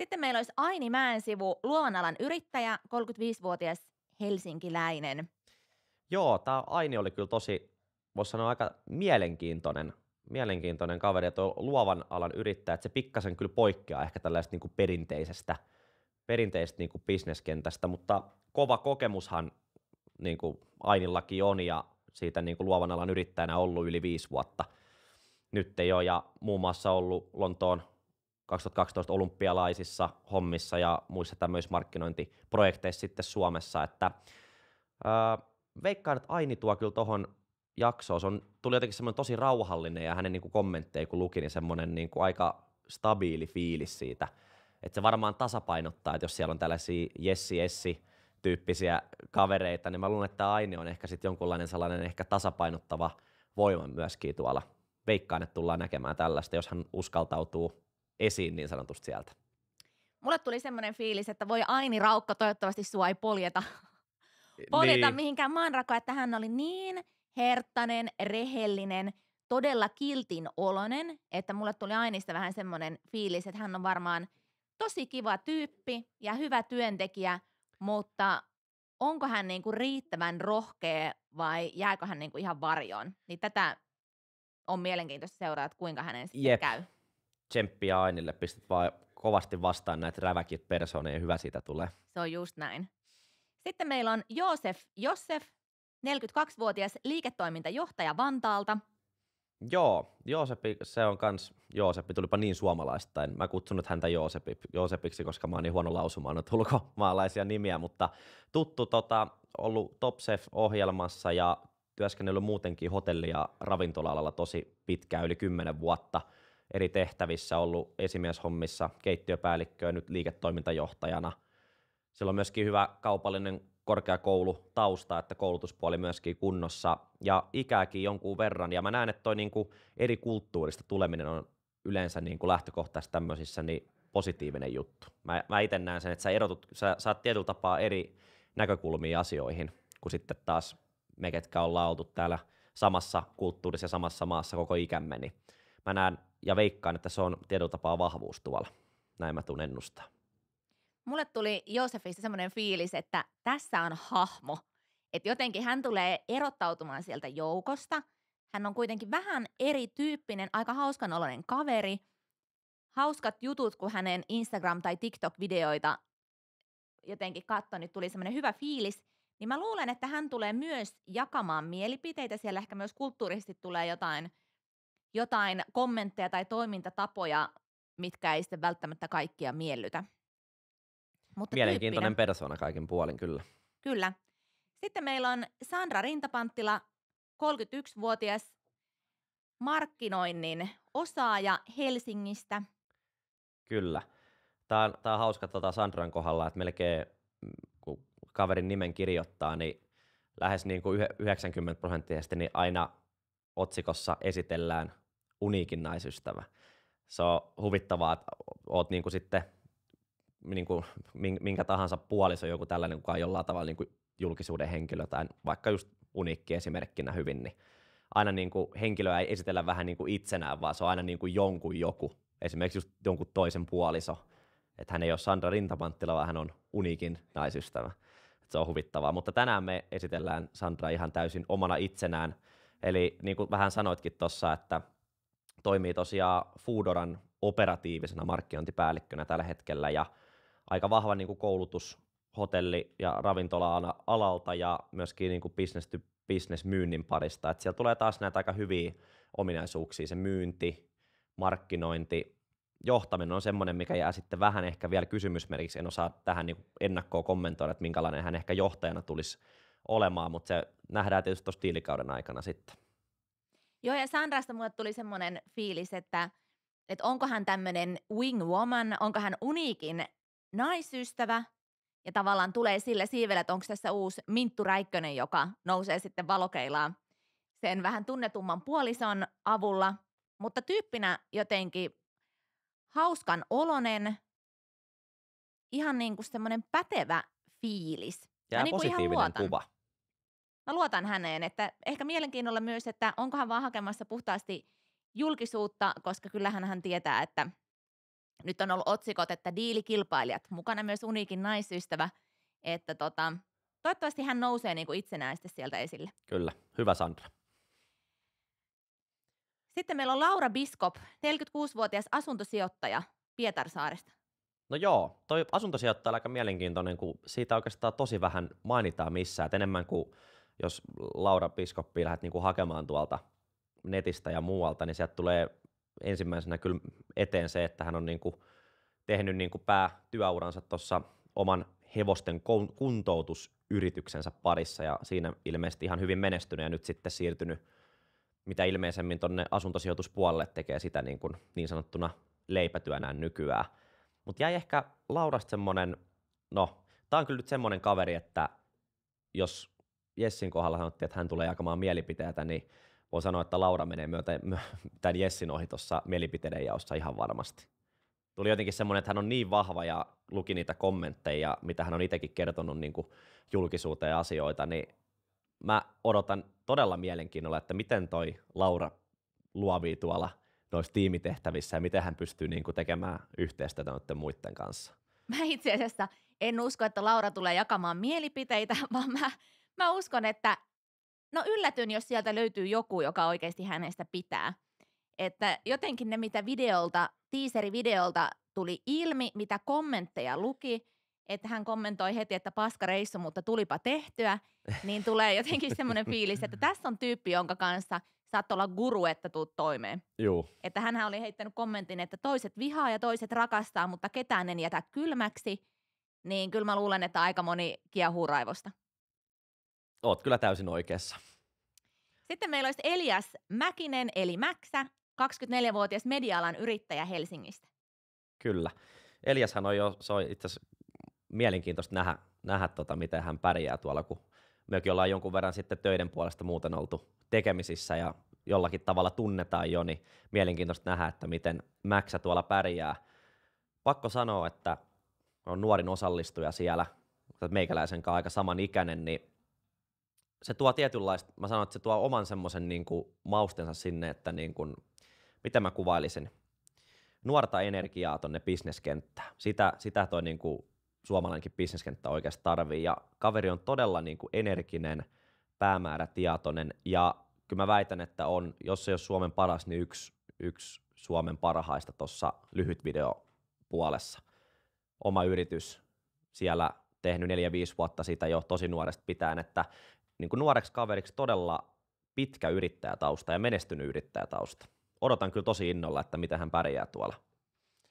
Sitten meillä olisi Aini Mäensivu, luovan alan yrittäjä, 35-vuotias helsinkiläinen. Joo, tämä Aini oli kyllä tosi, voisi sanoa aika mielenkiintoinen mielenkiintoinen kaveri, ja tuo luovan alan yrittäjä, että se pikkasen kyllä poikkeaa ehkä tällaisesta niin kuin perinteisestä, perinteisestä niin kuin bisneskentästä, mutta kova kokemushan niin kuin Ainillakin on, ja siitä niin kuin luovan alan yrittäjänä ollut yli viisi vuotta. Nyt ei ole, ja muun muassa ollut Lontoon 2012 olympialaisissa hommissa ja muissa tämmöisissä markkinointiprojekteissa sitten Suomessa, että öö, veikkaan, että Aini tuo kyllä tuohon jaksoa. Se on, tuli jotenkin semmoinen tosi rauhallinen ja hänen niin kuin kommentteja kun luki, niin semmoinen niin kuin aika stabiili fiilis siitä. Että se varmaan tasapainottaa, että jos siellä on tällaisia Jessi Essi tyyppisiä kavereita, niin mä luulen, että Aine on ehkä sitten jonkunlainen sellainen ehkä tasapainottava voima myöskin tuolla. Veikkaan, että tullaan näkemään tällaista, jos hän uskaltautuu esiin niin sanotusti sieltä. Mulle tuli semmoinen fiilis, että voi Aini Raukka, toivottavasti sua ei poljeta, niin. poljeta niin. mihinkään maanrakoon, että hän oli niin herttainen, rehellinen, todella kiltin olonen, että mulle tuli Ainista vähän semmoinen fiilis, että hän on varmaan tosi kiva tyyppi ja hyvä työntekijä, mutta onko hän niinku riittävän rohkea vai jääkö hän niinku ihan varjoon? Niin tätä on mielenkiintoista seurata, että kuinka hänen sitten Jep. käy. Tsemppiä Ainille, pistät vaan kovasti vastaan näitä räväkit persoonia, hyvä siitä tulee. Se on just näin. Sitten meillä on Joosef Josef, 42-vuotias liiketoimintajohtaja Vantaalta. Joo, Joosepi, se on kans, Joosepi, tulipa niin suomalaistain. Mä kutsunut häntä Joosepi, Joosepiksi, koska mä oon niin huono lausumaan nyt ulkomaalaisia nimiä, mutta tuttu tota, ollut Top Chef-ohjelmassa ja työskennellyt muutenkin hotelli- ja ravintola-alalla tosi pitkään, yli 10 vuotta eri tehtävissä, ollut esimieshommissa, keittiöpäällikköä, nyt liiketoimintajohtajana. Sillä on myöskin hyvä kaupallinen korkeakoulutausta, että koulutuspuoli myöskin kunnossa ja ikääkin jonkun verran. Ja mä näen, että toi niinku eri kulttuurista tuleminen on yleensä niin kuin lähtökohtaisesti tämmöisissä niin positiivinen juttu. Mä, mä itse näen sen, että sä, erotut, sä saat tietyllä tapaa eri näkökulmia asioihin, kun sitten taas me, ketkä ollaan oltu täällä samassa kulttuurissa ja samassa maassa koko ikämme, niin mä näen ja veikkaan, että se on tietyllä tapaa vahvuus tuolla. Näin mä tuun ennustaa mulle tuli Joosefista semmoinen fiilis, että tässä on hahmo. Että jotenkin hän tulee erottautumaan sieltä joukosta. Hän on kuitenkin vähän erityyppinen, aika hauskan oloinen kaveri. Hauskat jutut, kun hänen Instagram- tai TikTok-videoita jotenkin katsoi, niin tuli semmoinen hyvä fiilis. Niin mä luulen, että hän tulee myös jakamaan mielipiteitä. Siellä ehkä myös kulttuurisesti tulee jotain, jotain kommentteja tai toimintatapoja, mitkä ei sitten välttämättä kaikkia miellytä. Mutta Mielenkiintoinen tyyppinen. persona kaiken puolin, kyllä. Kyllä. Sitten meillä on Sandra Rintapanttila, 31-vuotias markkinoinnin osaaja Helsingistä. Kyllä. Tämä on, tämä on hauska tuota Sandran kohdalla, että melkein mm, kun kaverin nimen kirjoittaa, niin lähes niin kuin 90 prosenttisesti niin aina otsikossa esitellään uniikin naisystävä. Se on huvittavaa, että oot niin kuin sitten – niin kuin, minkä tahansa puoliso, joku tällainen, kuka on jollain tavalla niin kuin julkisuuden henkilö tai vaikka just uniikki esimerkkinä hyvin, niin aina niin kuin henkilöä ei esitellä vähän niin kuin itsenään, vaan se on aina niin kuin jonkun joku, esimerkiksi just jonkun toisen puoliso, että hän ei ole Sandra Rintamanttila vaan hän on uniikin naisystävä. Et se on huvittavaa, mutta tänään me esitellään Sandra ihan täysin omana itsenään, eli niin kuin vähän sanoitkin tuossa, että toimii tosiaan Foodoran operatiivisena markkinointipäällikkönä tällä hetkellä ja – aika vahva niin kuin koulutus hotelli- ja ravintola-alalta ja myöskin niin business to business myynnin parista. Et siellä tulee taas näitä aika hyviä ominaisuuksia, se myynti, markkinointi, johtaminen on semmoinen, mikä jää sitten vähän ehkä vielä kysymysmerkiksi. En osaa tähän niin ennakkoa kommentoida, että minkälainen hän ehkä johtajana tulisi olemaan, mutta se nähdään tietysti tuossa tiilikauden aikana sitten. Joo, ja Sandrasta mulle tuli semmoinen fiilis, että, että onko hän tämmöinen wing woman, onko hän uniikin naisystävä ja tavallaan tulee sille siivelle, että onko tässä uusi Minttu Räikkönen, joka nousee sitten valokeilaan sen vähän tunnetumman puolison avulla, mutta tyyppinä jotenkin hauskan olonen, ihan niin kuin semmoinen pätevä fiilis. Jää niin kuin ihan luotan. kuva. Mä luotan häneen, että ehkä mielenkiinnolla myös, että onkohan vaan hakemassa puhtaasti julkisuutta, koska kyllähän hän tietää, että – nyt on ollut otsikot, että diilikilpailijat, mukana myös uniikin naisystävä, että tota, toivottavasti hän nousee niin kuin itsenäisesti sieltä esille. Kyllä, hyvä Sandra. Sitten meillä on Laura Biskop, 46-vuotias asuntosijoittaja Pietarsaaresta. No joo, toi asuntosijoittaja on aika mielenkiintoinen, kun siitä oikeastaan tosi vähän mainitaan missään, Et enemmän kuin jos Laura Biskoppi lähdet kuin niinku hakemaan tuolta netistä ja muualta, niin sieltä tulee ensimmäisenä kyllä eteen se, että hän on niin kuin tehnyt niin kuin päätyöuransa tuossa oman hevosten kuntoutusyrityksensä parissa ja siinä ilmeisesti ihan hyvin menestynyt ja nyt sitten siirtynyt mitä ilmeisemmin tuonne asuntosijoituspuolelle tekee sitä niin, kuin niin sanottuna leipätyönään nykyään. Mutta jäi ehkä Laurasta semmoinen, no, tämä on kyllä nyt semmoinen kaveri, että jos Jessin kohdalla sanottiin, että hän tulee jakamaan mielipiteitä, niin voi sanoa, että Laura menee myötä, tämän Jessin ohi tuossa mielipiteiden jaossa ihan varmasti. Tuli jotenkin semmoinen, että hän on niin vahva ja luki niitä kommentteja, mitä hän on itsekin kertonut niin kuin julkisuuteen ja asioita, niin mä odotan todella mielenkiinnolla, että miten toi Laura luovii tuolla noissa tiimitehtävissä ja miten hän pystyy niin kuin tekemään yhteistyötä noiden muiden kanssa. Mä itse asiassa en usko, että Laura tulee jakamaan mielipiteitä, (laughs) vaan mä, mä uskon, että no yllätyn, jos sieltä löytyy joku, joka oikeasti hänestä pitää. Että jotenkin ne, mitä videolta, videolta tuli ilmi, mitä kommentteja luki, että hän kommentoi heti, että reissu, mutta tulipa tehtyä, niin tulee jotenkin semmoinen (laughs) fiilis, että tässä on tyyppi, jonka kanssa saat olla guru, että tuut toimeen. Juu. Että hän oli heittänyt kommentin, että toiset vihaa ja toiset rakastaa, mutta ketään en jätä kylmäksi, niin kyllä mä luulen, että aika moni kiehuu raivosta oot kyllä täysin oikeassa. Sitten meillä olisi Elias Mäkinen, eli Mäksä, 24-vuotias medialan yrittäjä Helsingistä. Kyllä. Eliashan on jo, se on itse asiassa mielenkiintoista nähdä, nähdä tota, miten hän pärjää tuolla, kun mekin ollaan jonkun verran sitten töiden puolesta muuten oltu tekemisissä ja jollakin tavalla tunnetaan jo, niin mielenkiintoista nähdä, että miten Mäksä tuolla pärjää. Pakko sanoa, että on nuorin osallistuja siellä, meikäläisen kanssa aika ikäinen, niin se tuo tietynlaista, mä sanon, että se tuo oman semmoisen niin kuin maustensa sinne, että niin kuin, miten mä kuvailisin, nuorta energiaa tonne bisneskenttään. Sitä, sitä toi niin kuin suomalainenkin bisneskenttä oikeasti tarvii ja kaveri on todella niin kuin energinen, päämäärätietoinen ja kyllä mä väitän, että on, jos se ei ole Suomen paras, niin yksi, yksi Suomen parhaista tuossa lyhyt video puolessa. Oma yritys siellä tehnyt neljä 5 vuotta sitä jo tosi nuoresta pitäen, että niin kuin nuoreksi kaveriksi todella pitkä yrittäjätausta ja menestynyt yrittäjätausta. Odotan kyllä tosi innolla, että miten hän pärjää tuolla.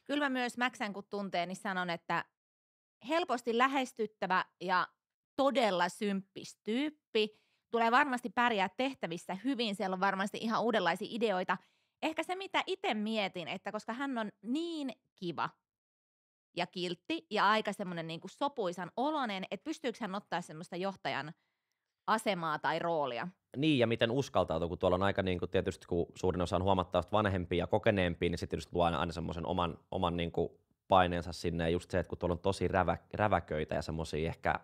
Kyllä mä myös Mäksän kun tunteen, niin sanon, että helposti lähestyttävä ja todella symppistyyppi. Tulee varmasti pärjää tehtävissä hyvin, siellä on varmasti ihan uudenlaisia ideoita. Ehkä se, mitä itse mietin, että koska hän on niin kiva ja kiltti ja aika semmoinen niin sopuisan olonen, että pystyykö hän ottaa semmoista johtajan – asemaa tai roolia. Niin, ja miten uskaltautuu, kun tuolla on aika niin kuin tietysti, kun suurin osa on huomattavasti vanhempia ja kokeneempia, niin sitten tietysti luo aina, aina semmoisen oman, oman niin kuin paineensa sinne. Ja just se, että kun tuolla on tosi rävä, räväköitä ja semmoisia ehkä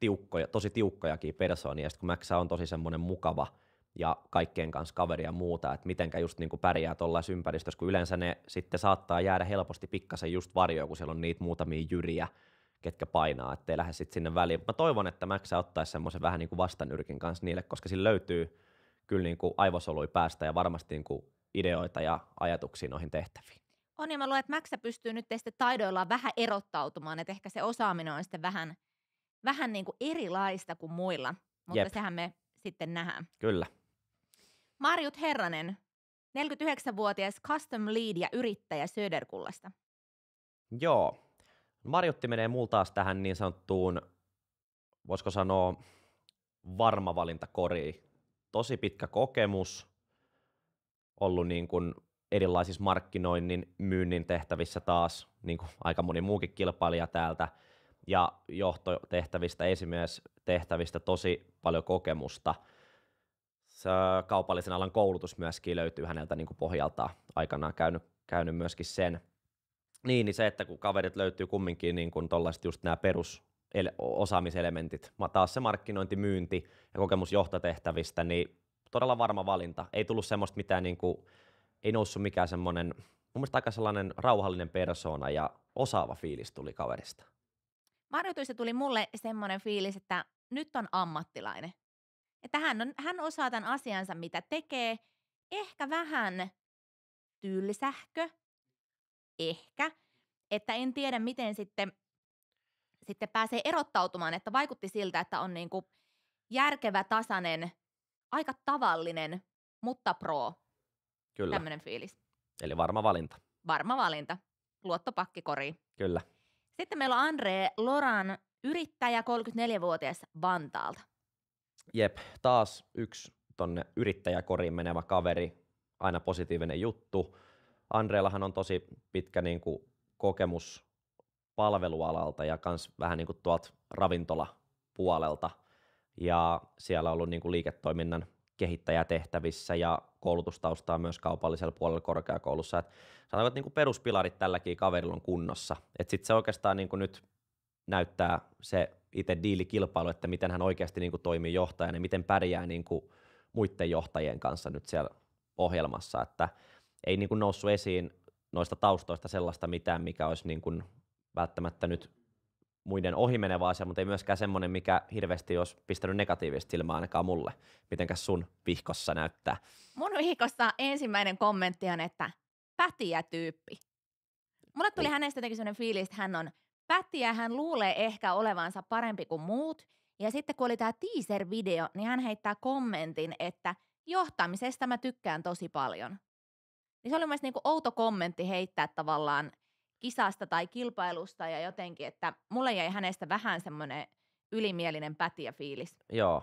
tiukkoja, tosi tiukkojakin persoonia, ja sitten kun Mäksä on tosi semmoinen mukava ja kaikkien kanssa kaveria ja muuta, että mitenkä just niin kuin pärjää tuollaisessa ympäristössä, kun yleensä ne sitten saattaa jäädä helposti pikkasen just varjoon, kun siellä on niitä muutamia jyriä, ketkä painaa, ettei lähde sitten sinne väliin. Mä toivon, että Max ottaisi semmoisen vähän niin kuin vastanyrkin kanssa niille, koska sillä löytyy kyllä niin kuin aivosolui päästä ja varmasti niin kuin ideoita ja ajatuksia noihin tehtäviin. On ja mä luulen, että Maxa pystyy nyt teistä taidoillaan vähän erottautumaan, että ehkä se osaaminen on sitten vähän, vähän niin kuin erilaista kuin muilla, mutta Jep. sehän me sitten nähdään. Kyllä. Marjut Herranen, 49-vuotias custom lead ja yrittäjä Söderkullasta. Joo, Marjutti menee mulla taas tähän niin sanottuun, voisiko sanoa, varma valintakoriin. Tosi pitkä kokemus, ollut niin kuin erilaisissa markkinoinnin, myynnin tehtävissä taas, niin kuin aika moni muukin kilpailija täältä, ja johtotehtävistä, tehtävistä tosi paljon kokemusta. Se kaupallisen alan koulutus myöskin löytyy häneltä niin kuin pohjalta aikanaan käynyt, käynyt myöskin sen. Niin, niin se, että kun kaverit löytyy kumminkin niin kuin just nämä perus osaamiselementit. taas se markkinointi, myynti ja kokemus johtotehtävistä, niin todella varma valinta. Ei tullut semmoista mitään, niin kuin, ei noussut mikään semmoinen, mun mielestä aika sellainen rauhallinen persoona ja osaava fiilis tuli kaverista. Marjotuista tuli mulle semmoinen fiilis, että nyt on ammattilainen. Että hän, on, hän osaa tämän asiansa, mitä tekee. Ehkä vähän tyylisähkö, ehkä. Että en tiedä, miten sitten, sitten pääsee erottautumaan, että vaikutti siltä, että on niin kuin järkevä, tasainen, aika tavallinen, mutta pro. Kyllä. Tämmöinen fiilis. Eli varma valinta. Varma valinta. Luottopakkikori. Kyllä. Sitten meillä on Andre Loran yrittäjä, 34-vuotias Vantaalta. Jep, taas yksi tonne yrittäjäkoriin menevä kaveri, aina positiivinen juttu. Andreellahan on tosi pitkä niin kuin, kokemus palvelualalta ja kans vähän niin kuin tuolta ravintolapuolelta. Ja siellä on ollut niin kuin liiketoiminnan kehittäjätehtävissä ja koulutustaustaa myös kaupallisella puolella korkeakoulussa. Et sanotaan, että niin kuin peruspilarit tälläkin kaverilla on kunnossa. Sitten se oikeastaan niin kuin nyt näyttää se itse diilikilpailu, että miten hän oikeasti niin kuin toimii johtajana ja miten pärjää niin kuin muiden johtajien kanssa nyt siellä ohjelmassa. Että ei niin kuin noussut esiin noista taustoista sellaista mitään, mikä olisi niin kuin välttämättä nyt muiden ohimenevä asia, mutta ei myöskään semmoinen, mikä hirveästi olisi pistänyt negatiivista silmää ainakaan mulle. Mitenkäs sun vihkossa näyttää? Mun vihkossa ensimmäinen kommentti on, että pätiä tyyppi. Mulle tuli mm. hänestä jotenkin sellainen fiilis, että hän on pätiä, hän luulee ehkä olevansa parempi kuin muut. Ja sitten kun oli tämä teaser-video, niin hän heittää kommentin, että johtamisesta mä tykkään tosi paljon. Niin se oli myös niin outo kommentti heittää tavallaan kisasta tai kilpailusta ja jotenkin, että mulle jäi hänestä vähän semmoinen ylimielinen pätiä fiilis. Joo,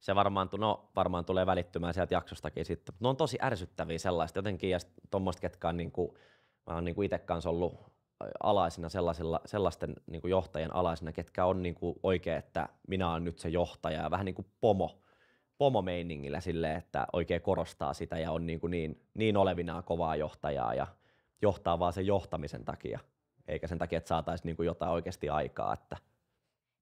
se varmaan, no, varmaan tulee välittymään sieltä jaksostakin sitten. Ne on tosi ärsyttäviä sellaista jotenkin ja tuommoista, ketkä on niinku, mä oon niinku itse kanssa ollut alaisina sellaisilla, sellaisten niinku johtajien alaisina, ketkä on niinku oikein, että minä olen nyt se johtaja ja vähän niin kuin pomo pomomeiningillä sille, että oikein korostaa sitä ja on niin, kuin niin, niin olevinaan kovaa johtajaa ja johtaa vaan sen johtamisen takia, eikä sen takia, että saataisiin niin kuin jotain oikeasti aikaa. Että.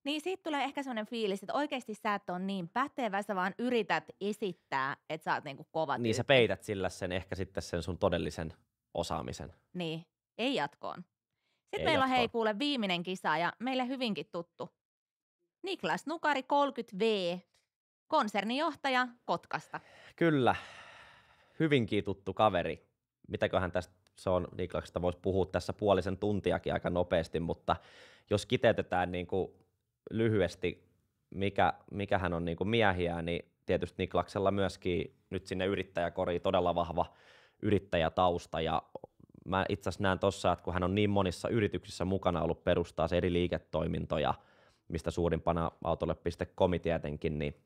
Niin siitä tulee ehkä sellainen fiilis, että oikeasti sä et ole niin pätevä, sä vaan yrität esittää, että sä oot niin kuin kova Niin tyyppi. sä peität sillä sen ehkä sitten sen sun todellisen osaamisen. Niin, ei jatkoon. Sitten ei meillä jatkoon. on hei kuule viimeinen kisa ja meille hyvinkin tuttu. Niklas Nukari 30V konsernijohtaja Kotkasta. Kyllä, hyvinkin tuttu kaveri. Mitäköhän tästä se on, Niklaksesta voisi puhua tässä puolisen tuntiakin aika nopeasti, mutta jos kiteytetään niin kuin lyhyesti, mikä, mikä hän on niin kuin miehiä, niin tietysti Niklaksella myöskin nyt sinne yrittäjäkori todella vahva yrittäjätausta ja mä itse asiassa näen tuossa, että kun hän on niin monissa yrityksissä mukana ollut perustaa se eri liiketoimintoja, mistä suurimpana autolle.com tietenkin, niin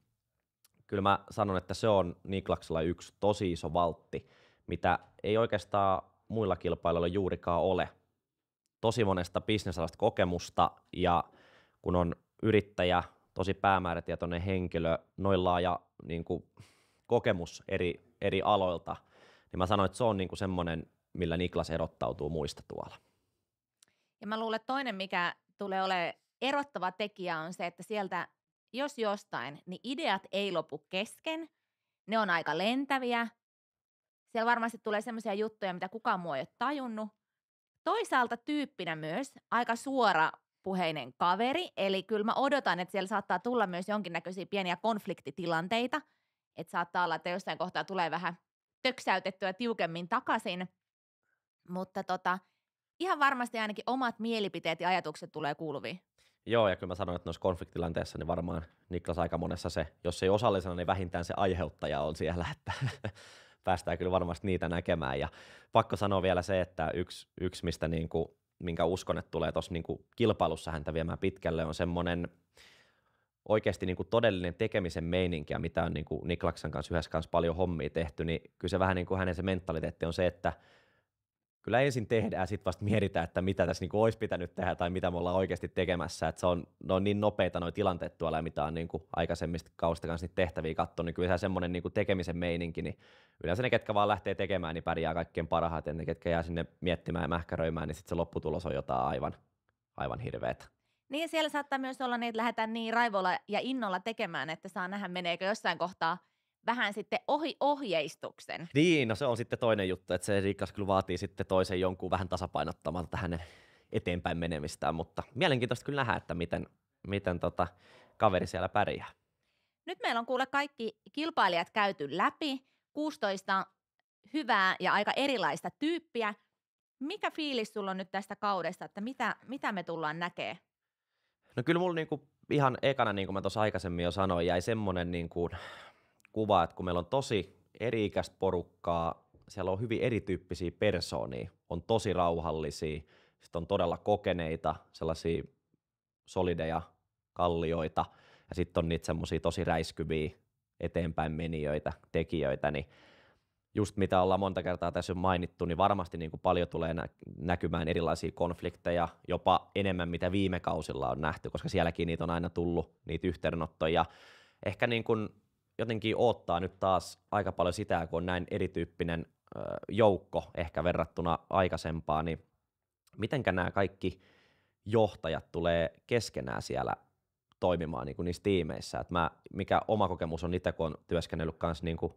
kyllä mä sanon, että se on Niklaksella yksi tosi iso valtti, mitä ei oikeastaan muilla kilpailijoilla juurikaan ole. Tosi monesta bisnesalasta kokemusta ja kun on yrittäjä, tosi päämäärätietoinen henkilö, noin laaja niin kuin, kokemus eri, eri aloilta, niin mä sanoin, että se on niin kuin semmoinen, millä Niklas erottautuu muista tuolla. Ja mä luulen, että toinen, mikä tulee olemaan erottava tekijä on se, että sieltä jos jostain, niin ideat ei lopu kesken, ne on aika lentäviä, siellä varmasti tulee semmoisia juttuja, mitä kukaan muu ei ole tajunnut. Toisaalta tyyppinä myös aika suora puheinen kaveri, eli kyllä mä odotan, että siellä saattaa tulla myös jonkinnäköisiä pieniä konfliktitilanteita, että saattaa olla, että jossain kohtaa tulee vähän töksäytettyä tiukemmin takaisin, mutta tota, ihan varmasti ainakin omat mielipiteet ja ajatukset tulee kuuluviin. Joo, ja kyllä mä sanoin, että noissa konfliktilanteissa niin varmaan Niklas aika monessa se, jos ei osallisena, niin vähintään se aiheuttaja on siellä, että (laughs) päästään kyllä varmasti niitä näkemään. Ja pakko sanoa vielä se, että yksi, yksi mistä niin kuin, minkä uskon, että tulee tuossa niin kilpailussa häntä viemään pitkälle, on semmoinen oikeasti niin kuin todellinen tekemisen meininki, ja mitä on niin kuin Niklaksen kanssa yhdessä kanssa paljon hommia tehty, niin kyllä se vähän niin kuin hänen se mentaliteetti on se, että – kyllä ensin tehdään, sitten vasta mietitään, että mitä tässä niin olisi pitänyt tehdä tai mitä me ollaan oikeasti tekemässä. Että se on, ne on niin nopeita noin tilanteet tuolla, mitä on niin kuin aikaisemmista kausista kanssa tehtäviä katsoa, niin kyllä semmoinen niin kuin tekemisen meininki, niin yleensä ne, ketkä vaan lähtee tekemään, niin pärjää kaikkein parhaiten. Ne, ketkä jää sinne miettimään ja mähkäröimään, niin sitten se lopputulos on jotain aivan, aivan hirveätä. Niin, siellä saattaa myös olla niin, että lähdetään niin raivolla ja innolla tekemään, että saa nähdä, meneekö jossain kohtaa – vähän sitten ohi ohjeistuksen. Niin, no se on sitten toinen juttu, että se rikas kyllä vaatii sitten toisen jonkun vähän tasapainottamalta tähän eteenpäin menemistään, mutta mielenkiintoista kyllä nähdä, että miten, miten tota, kaveri siellä pärjää. Nyt meillä on kuule kaikki kilpailijat käyty läpi, 16 hyvää ja aika erilaista tyyppiä. Mikä fiilis sulla on nyt tästä kaudesta, että mitä, mitä me tullaan näkee? No kyllä mulla niinku ihan ekana, niin kuin mä tuossa aikaisemmin jo sanoin, jäi semmoinen niin kuin kuva, että kun meillä on tosi eri porukkaa, siellä on hyvin erityyppisiä persoonia, on tosi rauhallisia, sitten on todella kokeneita, sellaisia solideja, kallioita, ja sitten on niitä semmoisia tosi räiskyviä eteenpäin menijöitä, tekijöitä, niin just mitä ollaan monta kertaa tässä mainittu, niin varmasti niin kuin paljon tulee nä- näkymään erilaisia konflikteja, jopa enemmän mitä viime kausilla on nähty, koska sielläkin niitä on aina tullut, niitä yhteydenottoja. Ehkä niin kuin jotenkin odottaa nyt taas aika paljon sitä, kun on näin erityyppinen joukko ehkä verrattuna aikaisempaan, niin mitenkä nämä kaikki johtajat tulee keskenään siellä toimimaan niin kuin niissä tiimeissä. mä, mikä oma kokemus on itse, kun on työskennellyt kanssa niin kuin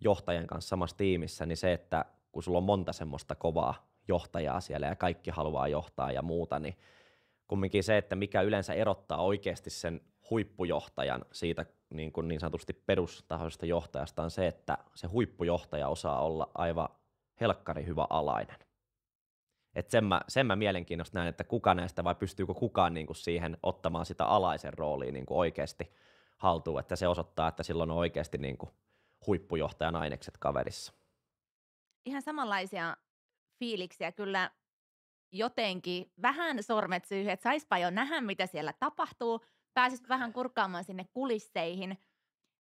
johtajan kanssa samassa tiimissä, niin se, että kun sulla on monta semmoista kovaa johtajaa siellä ja kaikki haluaa johtaa ja muuta, niin kumminkin se, että mikä yleensä erottaa oikeasti sen huippujohtajan siitä niin, kuin niin sanotusti perustahoisesta johtajasta on se, että se huippujohtaja osaa olla aivan helkkari hyvä alainen. Et sen, mä, sen mä mielenkiinnosta näen, että kuka näistä vai pystyykö kukaan niin kuin siihen ottamaan sitä alaisen rooliin niin kuin oikeasti haltuun, että se osoittaa, että silloin on oikeasti niin kuin huippujohtajan ainekset kaverissa. Ihan samanlaisia fiiliksiä kyllä jotenkin vähän sormet syyhy, että saispa jo nähdä, mitä siellä tapahtuu, pääsisit vähän kurkkaamaan sinne kulisseihin.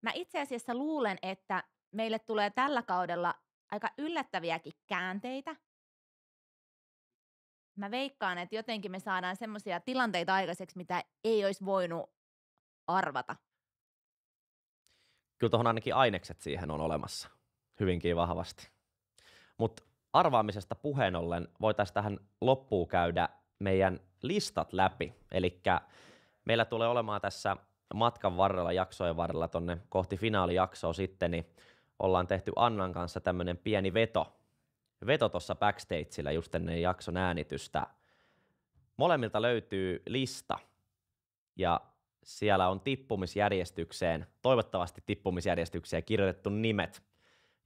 Mä itse asiassa luulen, että meille tulee tällä kaudella aika yllättäviäkin käänteitä. Mä veikkaan, että jotenkin me saadaan semmoisia tilanteita aikaiseksi, mitä ei olisi voinut arvata. Kyllä tuohon ainakin ainekset siihen on olemassa hyvinkin vahvasti. Mutta arvaamisesta puheen ollen voitaisiin tähän loppuun käydä meidän listat läpi. Eli Meillä tulee olemaan tässä matkan varrella, jaksojen varrella tonne kohti finaalijaksoa sitten, niin ollaan tehty Annan kanssa tämmöinen pieni veto. Veto tuossa backstageillä just ennen jakson äänitystä. Molemmilta löytyy lista ja siellä on tippumisjärjestykseen, toivottavasti tippumisjärjestykseen kirjoitettu nimet.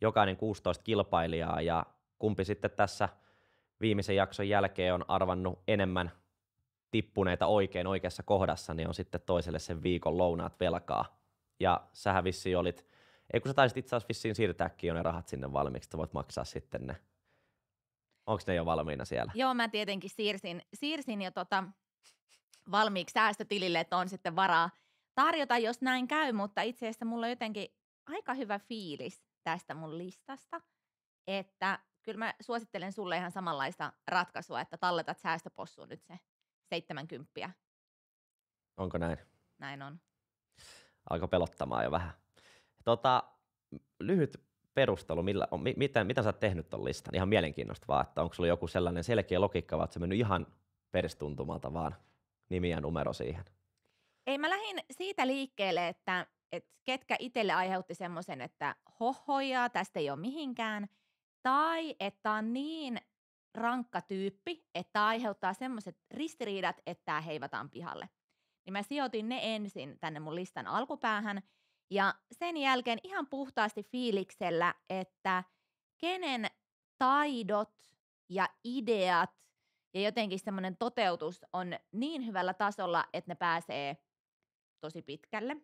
Jokainen 16 kilpailijaa ja kumpi sitten tässä viimeisen jakson jälkeen on arvannut enemmän tippuneita oikein oikeassa kohdassa, niin on sitten toiselle sen viikon lounaat velkaa. Ja sähän vissiin olit, ei kun sä taisit itse asiassa vissiin siirtääkin jo ne rahat sinne valmiiksi, että voit maksaa sitten ne. Onko ne jo valmiina siellä? Joo, mä tietenkin siirsin, siirsin jo tota valmiiksi säästötilille, että on sitten varaa tarjota, jos näin käy, mutta itse asiassa mulla on jotenkin aika hyvä fiilis tästä mun listasta, että kyllä mä suosittelen sulle ihan samanlaista ratkaisua, että talletat säästöpossuun nyt se 70. Onko näin? Näin on. Alkaa pelottamaan jo vähän. Tota, lyhyt perustelu, millä, on, mi, mitä, mitä sä oot tehnyt ton listan? Ihan mielenkiinnosta vaan, että onko sulla joku sellainen selkeä logiikka, vai se mennyt ihan peristuntumalta vaan nimi ja numero siihen? Ei, mä lähdin siitä liikkeelle, että, että ketkä itselle aiheutti semmoisen, että hohojaa, tästä ei ole mihinkään, tai että on niin rankka tyyppi, että aiheuttaa semmoiset ristiriidat, että tämä heivataan pihalle. Niin mä sijoitin ne ensin tänne mun listan alkupäähän ja sen jälkeen ihan puhtaasti fiiliksellä, että kenen taidot ja ideat ja jotenkin semmoinen toteutus on niin hyvällä tasolla, että ne pääsee tosi pitkälle.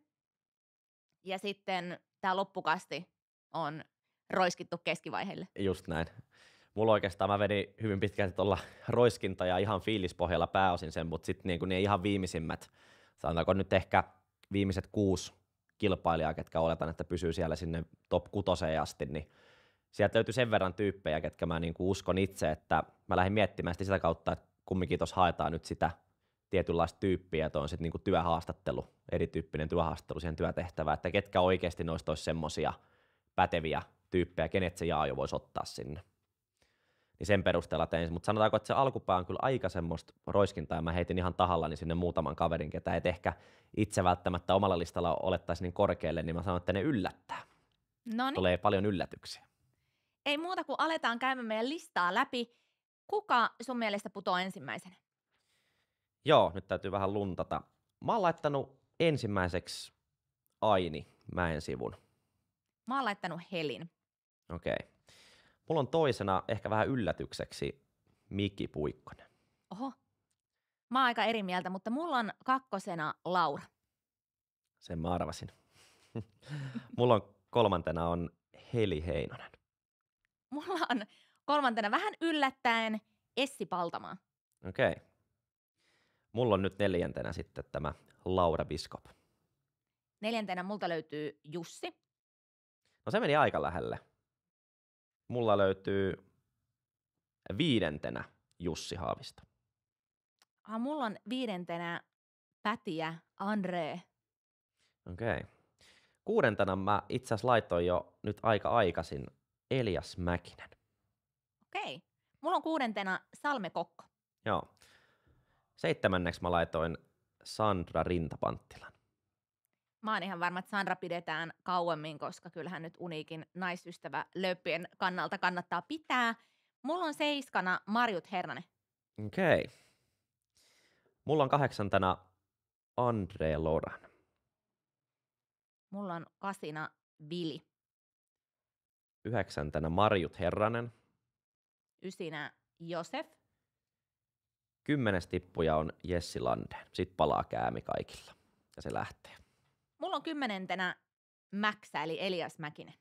Ja sitten tämä loppukasti on roiskittu keskivaiheelle. Just näin mulla oikeastaan mä vedin hyvin pitkälti tuolla roiskinta ja ihan fiilispohjalla pääosin sen, mutta sitten niin ne ihan viimeisimmät, sanotaanko nyt ehkä viimeiset kuusi kilpailijaa, ketkä oletan, että pysyy siellä sinne top kutoseen asti, niin sieltä löytyy sen verran tyyppejä, ketkä mä niin uskon itse, että mä lähdin miettimään sitä, kautta, että kumminkin tuossa haetaan nyt sitä tietynlaista tyyppiä, että on sitten niinku työhaastattelu, erityyppinen työhaastattelu siihen työtehtävään, että ketkä oikeasti noista olisi semmoisia päteviä tyyppejä, kenet se jo voisi ottaa sinne niin sen perusteella tein. Mutta sanotaanko, että se alkupää on kyllä aika semmoista roiskintaa, ja mä heitin ihan tahallani sinne muutaman kaverin, ketä et ehkä itse välttämättä omalla listalla olettaisiin niin korkealle, niin mä sanon, että ne yllättää. Noniin. Tulee paljon yllätyksiä. Ei muuta kuin aletaan käymään meidän listaa läpi. Kuka sun mielestä putoaa ensimmäisenä? Joo, nyt täytyy vähän luntata. Mä oon laittanut ensimmäiseksi Aini Mäen sivun. Mä oon laittanut Helin. Okei. Okay. Mulla on toisena ehkä vähän yllätykseksi Mikki Puikkonen. Oho, mä oon aika eri mieltä, mutta mulla on kakkosena Laura. Sen mä arvasin. (laughs) mulla on kolmantena on Heli Heinonen. Mulla on kolmantena vähän yllättäen Essi Paltamaa. Okei. Okay. Mulla on nyt neljäntenä sitten tämä Laura Biskop. Neljäntenä multa löytyy Jussi. No se meni aika lähelle mulla löytyy viidentenä Jussi Haavista. Ah, mulla on viidentenä pätiä Andre. Okei. Okay. Kuudentena mä itse asiassa laitoin jo nyt aika aikaisin Elias Mäkinen. Okei. Okay. Mulla on kuudentena Salme Kokko. Joo. Seitsemänneksi mä laitoin Sandra Rintapanttilan. Mä oon ihan varma, että Sandra pidetään kauemmin, koska kyllähän nyt uniikin naisystävä löppien kannalta kannattaa pitää. Mulla on seiskana Marjut Hernanen. Okei. Okay. Mulla on kahdeksantana Andre Loran. Mulla on kasina Vili. Yhdeksäntänä Marjut Herranen. Ysinä Josef. Kymmenes tippuja on Jessi Lande. Sitten palaa käämi kaikilla ja se lähtee. Mulla on kymmenentenä Mäksä, eli Elias Mäkinen.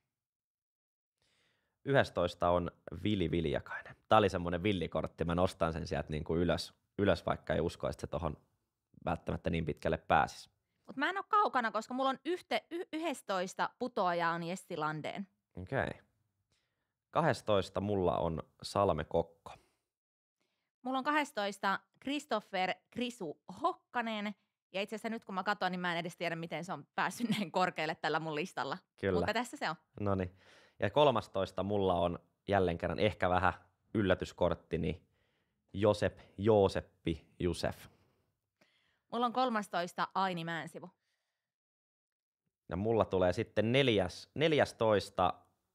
Yhdestoista on Vili Viljakainen. Tämä oli semmoinen villikortti, mä nostan sen sieltä niin kuin ylös, ylös, vaikka ei usko, että se tuohon välttämättä niin pitkälle pääsisi. Mutta mä en ole kaukana, koska mulla on yhte, y- yhdestoista putoajaa on Jesti Landeen. Okei. Okay. 12 mulla on Salme Kokko. Mulla on 12 Christopher Krisu Hokkanen – ja itse asiassa nyt kun mä katson, niin mä en edes tiedä, miten se on päässyt (laughs) näin korkealle tällä mun listalla. Kyllä. Mutta tässä se on. No niin. Ja 13 mulla on jälleen kerran ehkä vähän yllätyskorttini niin Josep, Jooseppi, Jusef. Mulla on 13 Aini Mäensivu. Ja mulla tulee sitten neljäs, 14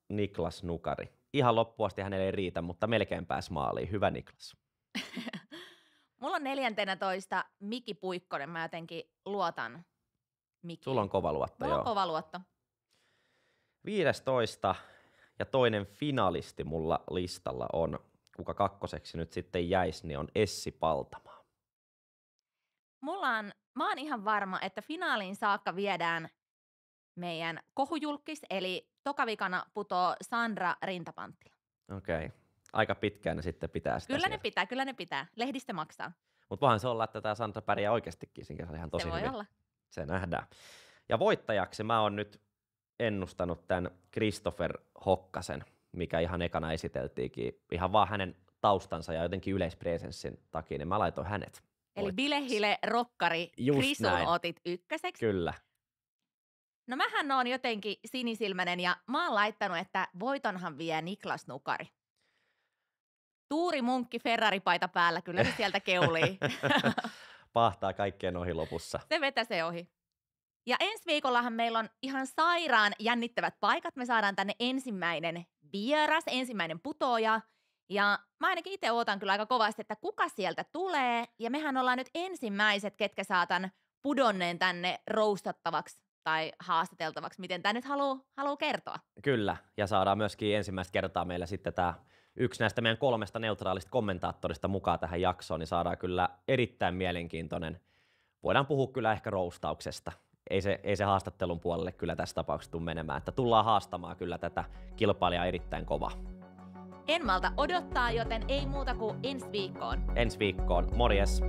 Niklas Nukari. Ihan loppuasti hänelle ei riitä, mutta melkein pääs maaliin. Hyvä Niklas. (laughs) neljäntenä toista Miki Puikkonen. Mä jotenkin luotan Miki. Sulla on kova luotto, Mulla joo. on kova luotto. 15 ja toinen finalisti mulla listalla on, kuka kakkoseksi nyt sitten jäisi, niin on Essi Paltama. Mulla on, mä oon ihan varma, että finaaliin saakka viedään meidän kohujulkis, eli tokavikana putoo Sandra Rintapanttila. Okei, okay. aika pitkään ne sitten pitää sitä. Kyllä siellä. ne pitää, kyllä ne pitää. Lehdistä maksaa. Mutta voihan se olla, että tämä Sandra pärjää oikeastikin siinä ihan tosi se voi hyvin. Olla. Se nähdään. Ja voittajaksi mä oon nyt ennustanut tämän Christopher Hokkasen, mikä ihan ekana esiteltiinkin, ihan vaan hänen taustansa ja jotenkin yleispresenssin takia, niin mä laitoin hänet. Eli Bilehile Rokkari Just Krisun otit ykköseksi. Kyllä. No mähän on jotenkin sinisilmäinen ja mä oon laittanut, että voitonhan vie Niklas Nukari. Tuuri Munkki Ferrari-paita päällä, kyllä se niin sieltä keulii. (laughs) Pahtaa kaikkeen ohi lopussa. Se se ohi. Ja ensi viikollahan meillä on ihan sairaan jännittävät paikat. Me saadaan tänne ensimmäinen vieras, ensimmäinen putoja. Ja mä ainakin itse ootan kyllä aika kovasti, että kuka sieltä tulee. Ja mehän ollaan nyt ensimmäiset, ketkä saatan pudonneen tänne roustattavaksi tai haastateltavaksi, miten tämä nyt haluaa haluu kertoa. Kyllä, ja saadaan myöskin ensimmäistä kertaa meillä sitten tämä yksi näistä meidän kolmesta neutraalista kommentaattorista mukaan tähän jaksoon, niin saadaan kyllä erittäin mielenkiintoinen. Voidaan puhua kyllä ehkä roustauksesta. Ei se, ei se haastattelun puolelle kyllä tässä tapauksessa tule menemään, että tullaan haastamaan kyllä tätä kilpailijaa erittäin kova. En malta odottaa, joten ei muuta kuin ensi viikkoon. Ensi viikkoon. Morjes!